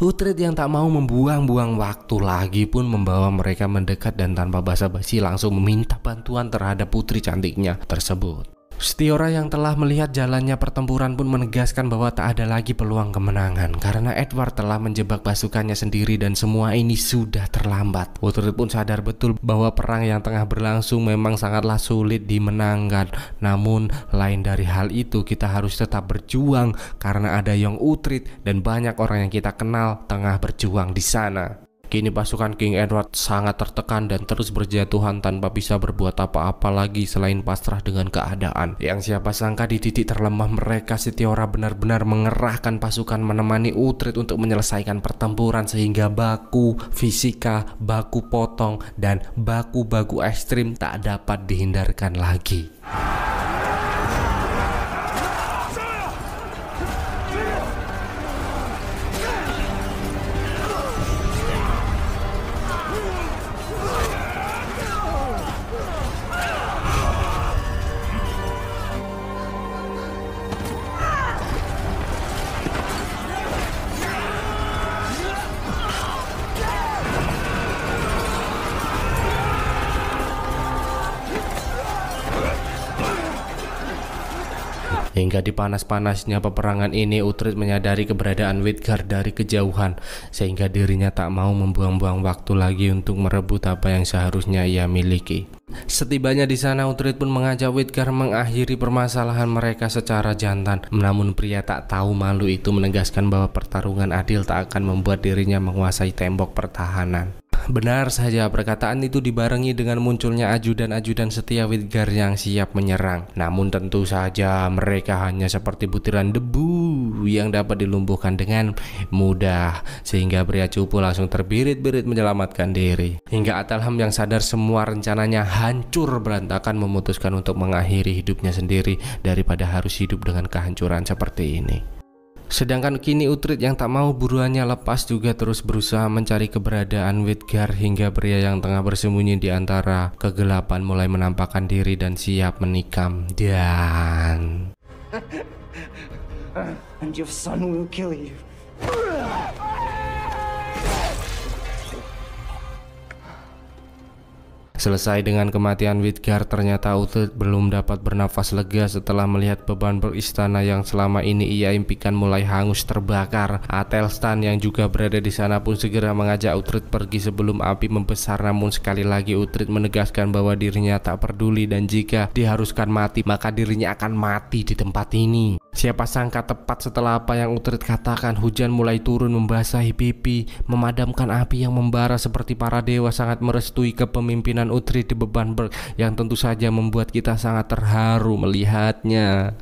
Utrid yang tak mau membuang-buang waktu lagi pun membawa mereka mendekat dan tanpa basa-basi langsung meminta bantuan terhadap putri cantiknya tersebut. Setiora yang telah melihat jalannya pertempuran pun menegaskan bahwa tak ada lagi peluang kemenangan karena Edward telah menjebak pasukannya sendiri dan semua ini sudah terlambat. Woodward pun sadar betul bahwa perang yang tengah berlangsung memang sangatlah sulit dimenangkan. Namun lain dari hal itu kita harus tetap berjuang karena ada Yong Utrid dan banyak orang yang kita kenal tengah berjuang di sana. Kini pasukan King Edward sangat tertekan dan terus berjatuhan tanpa bisa berbuat apa-apa lagi selain pasrah dengan keadaan. Yang siapa sangka di titik terlemah mereka Setiora benar-benar mengerahkan pasukan menemani Utrid untuk menyelesaikan pertempuran sehingga baku fisika, baku potong, dan baku-baku ekstrim tak dapat dihindarkan lagi. Hingga di panas-panasnya peperangan ini Utrid menyadari keberadaan Widgar dari kejauhan sehingga dirinya tak mau membuang-buang waktu lagi untuk merebut apa yang seharusnya ia miliki. Setibanya di sana, Utrid pun mengajak Widgar mengakhiri permasalahan mereka secara jantan. Namun pria tak tahu malu itu menegaskan bahwa pertarungan adil tak akan membuat dirinya menguasai tembok pertahanan. Benar saja, perkataan itu dibarengi dengan munculnya ajudan-ajudan setia Widgar yang siap menyerang. Namun tentu saja mereka hanya seperti butiran debu yang dapat dilumpuhkan dengan mudah sehingga pria cupu langsung terbirit-birit menyelamatkan diri. Hingga Atalham yang sadar semua rencananya hancur berantakan memutuskan untuk mengakhiri hidupnya sendiri daripada harus hidup dengan kehancuran seperti ini. Sedangkan kini Utrid yang tak mau buruannya lepas juga terus berusaha mencari keberadaan Widgar hingga pria yang tengah bersembunyi di antara kegelapan mulai menampakkan diri dan siap menikam dan... And your son will kill you. Selesai dengan kematian Widgar, ternyata Uthred belum dapat bernafas lega setelah melihat beban beristana yang selama ini ia impikan mulai hangus terbakar. Atelstan yang juga berada di sana pun segera mengajak Uthred pergi sebelum api membesar namun sekali lagi Uthred menegaskan bahwa dirinya tak peduli dan jika diharuskan mati maka dirinya akan mati di tempat ini. Siapa sangka tepat setelah apa yang Utrid katakan Hujan mulai turun membasahi pipi Memadamkan api yang membara seperti para dewa Sangat merestui kepemimpinan Utrid di Bebanberg Yang tentu saja membuat kita sangat terharu melihatnya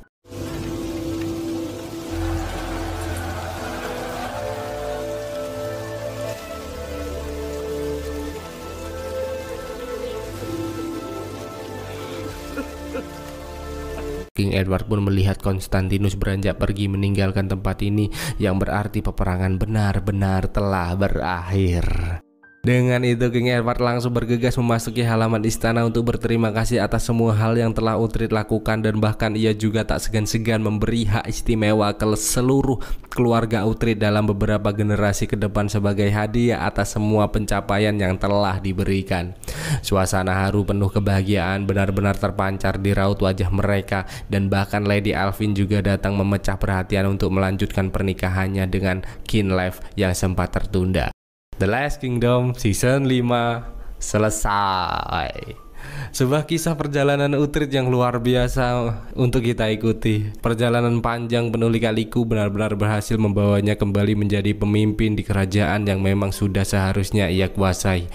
King Edward pun melihat Konstantinus beranjak pergi meninggalkan tempat ini yang berarti peperangan benar-benar telah berakhir. Dengan itu King Edward langsung bergegas memasuki halaman istana untuk berterima kasih atas semua hal yang telah Utrid lakukan dan bahkan ia juga tak segan-segan memberi hak istimewa ke seluruh keluarga Utrid dalam beberapa generasi ke depan sebagai hadiah atas semua pencapaian yang telah diberikan. Suasana haru penuh kebahagiaan benar-benar terpancar di raut wajah mereka dan bahkan Lady Alvin juga datang memecah perhatian untuk melanjutkan pernikahannya dengan Life yang sempat tertunda. The Last Kingdom Season 5 selesai sebuah kisah perjalanan Utrid yang luar biasa untuk kita ikuti. Perjalanan panjang penuh lika benar-benar berhasil membawanya kembali menjadi pemimpin di kerajaan yang memang sudah seharusnya ia kuasai.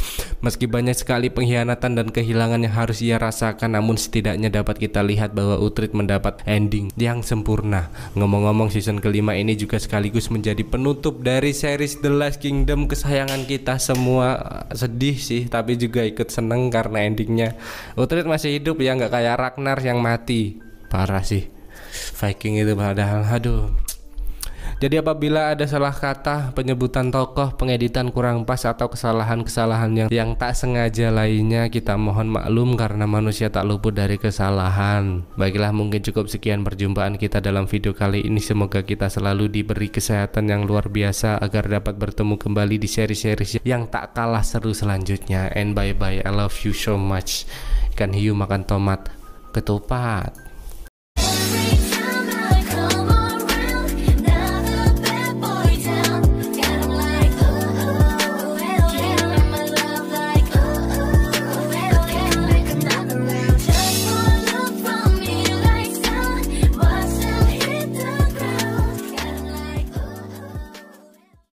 Meski banyak sekali pengkhianatan dan kehilangan yang harus ia rasakan, namun setidaknya dapat kita lihat bahwa Utrid mendapat ending yang sempurna. Ngomong-ngomong season kelima ini juga sekaligus menjadi penutup dari series The Last Kingdom kesayangan kita semua eh, sedih sih tapi juga ikut seneng karena endingnya Utrid masih hidup ya nggak kayak Ragnar yang mati parah sih Viking itu padahal aduh jadi apabila ada salah kata, penyebutan tokoh, pengeditan kurang pas atau kesalahan-kesalahan yang yang tak sengaja lainnya kita mohon maklum karena manusia tak luput dari kesalahan. Baiklah mungkin cukup sekian perjumpaan kita dalam video kali ini. Semoga kita selalu diberi kesehatan yang luar biasa agar dapat bertemu kembali di seri-seri yang tak kalah seru selanjutnya. And bye bye. I love you so much. Ikan hiu makan tomat ketupat.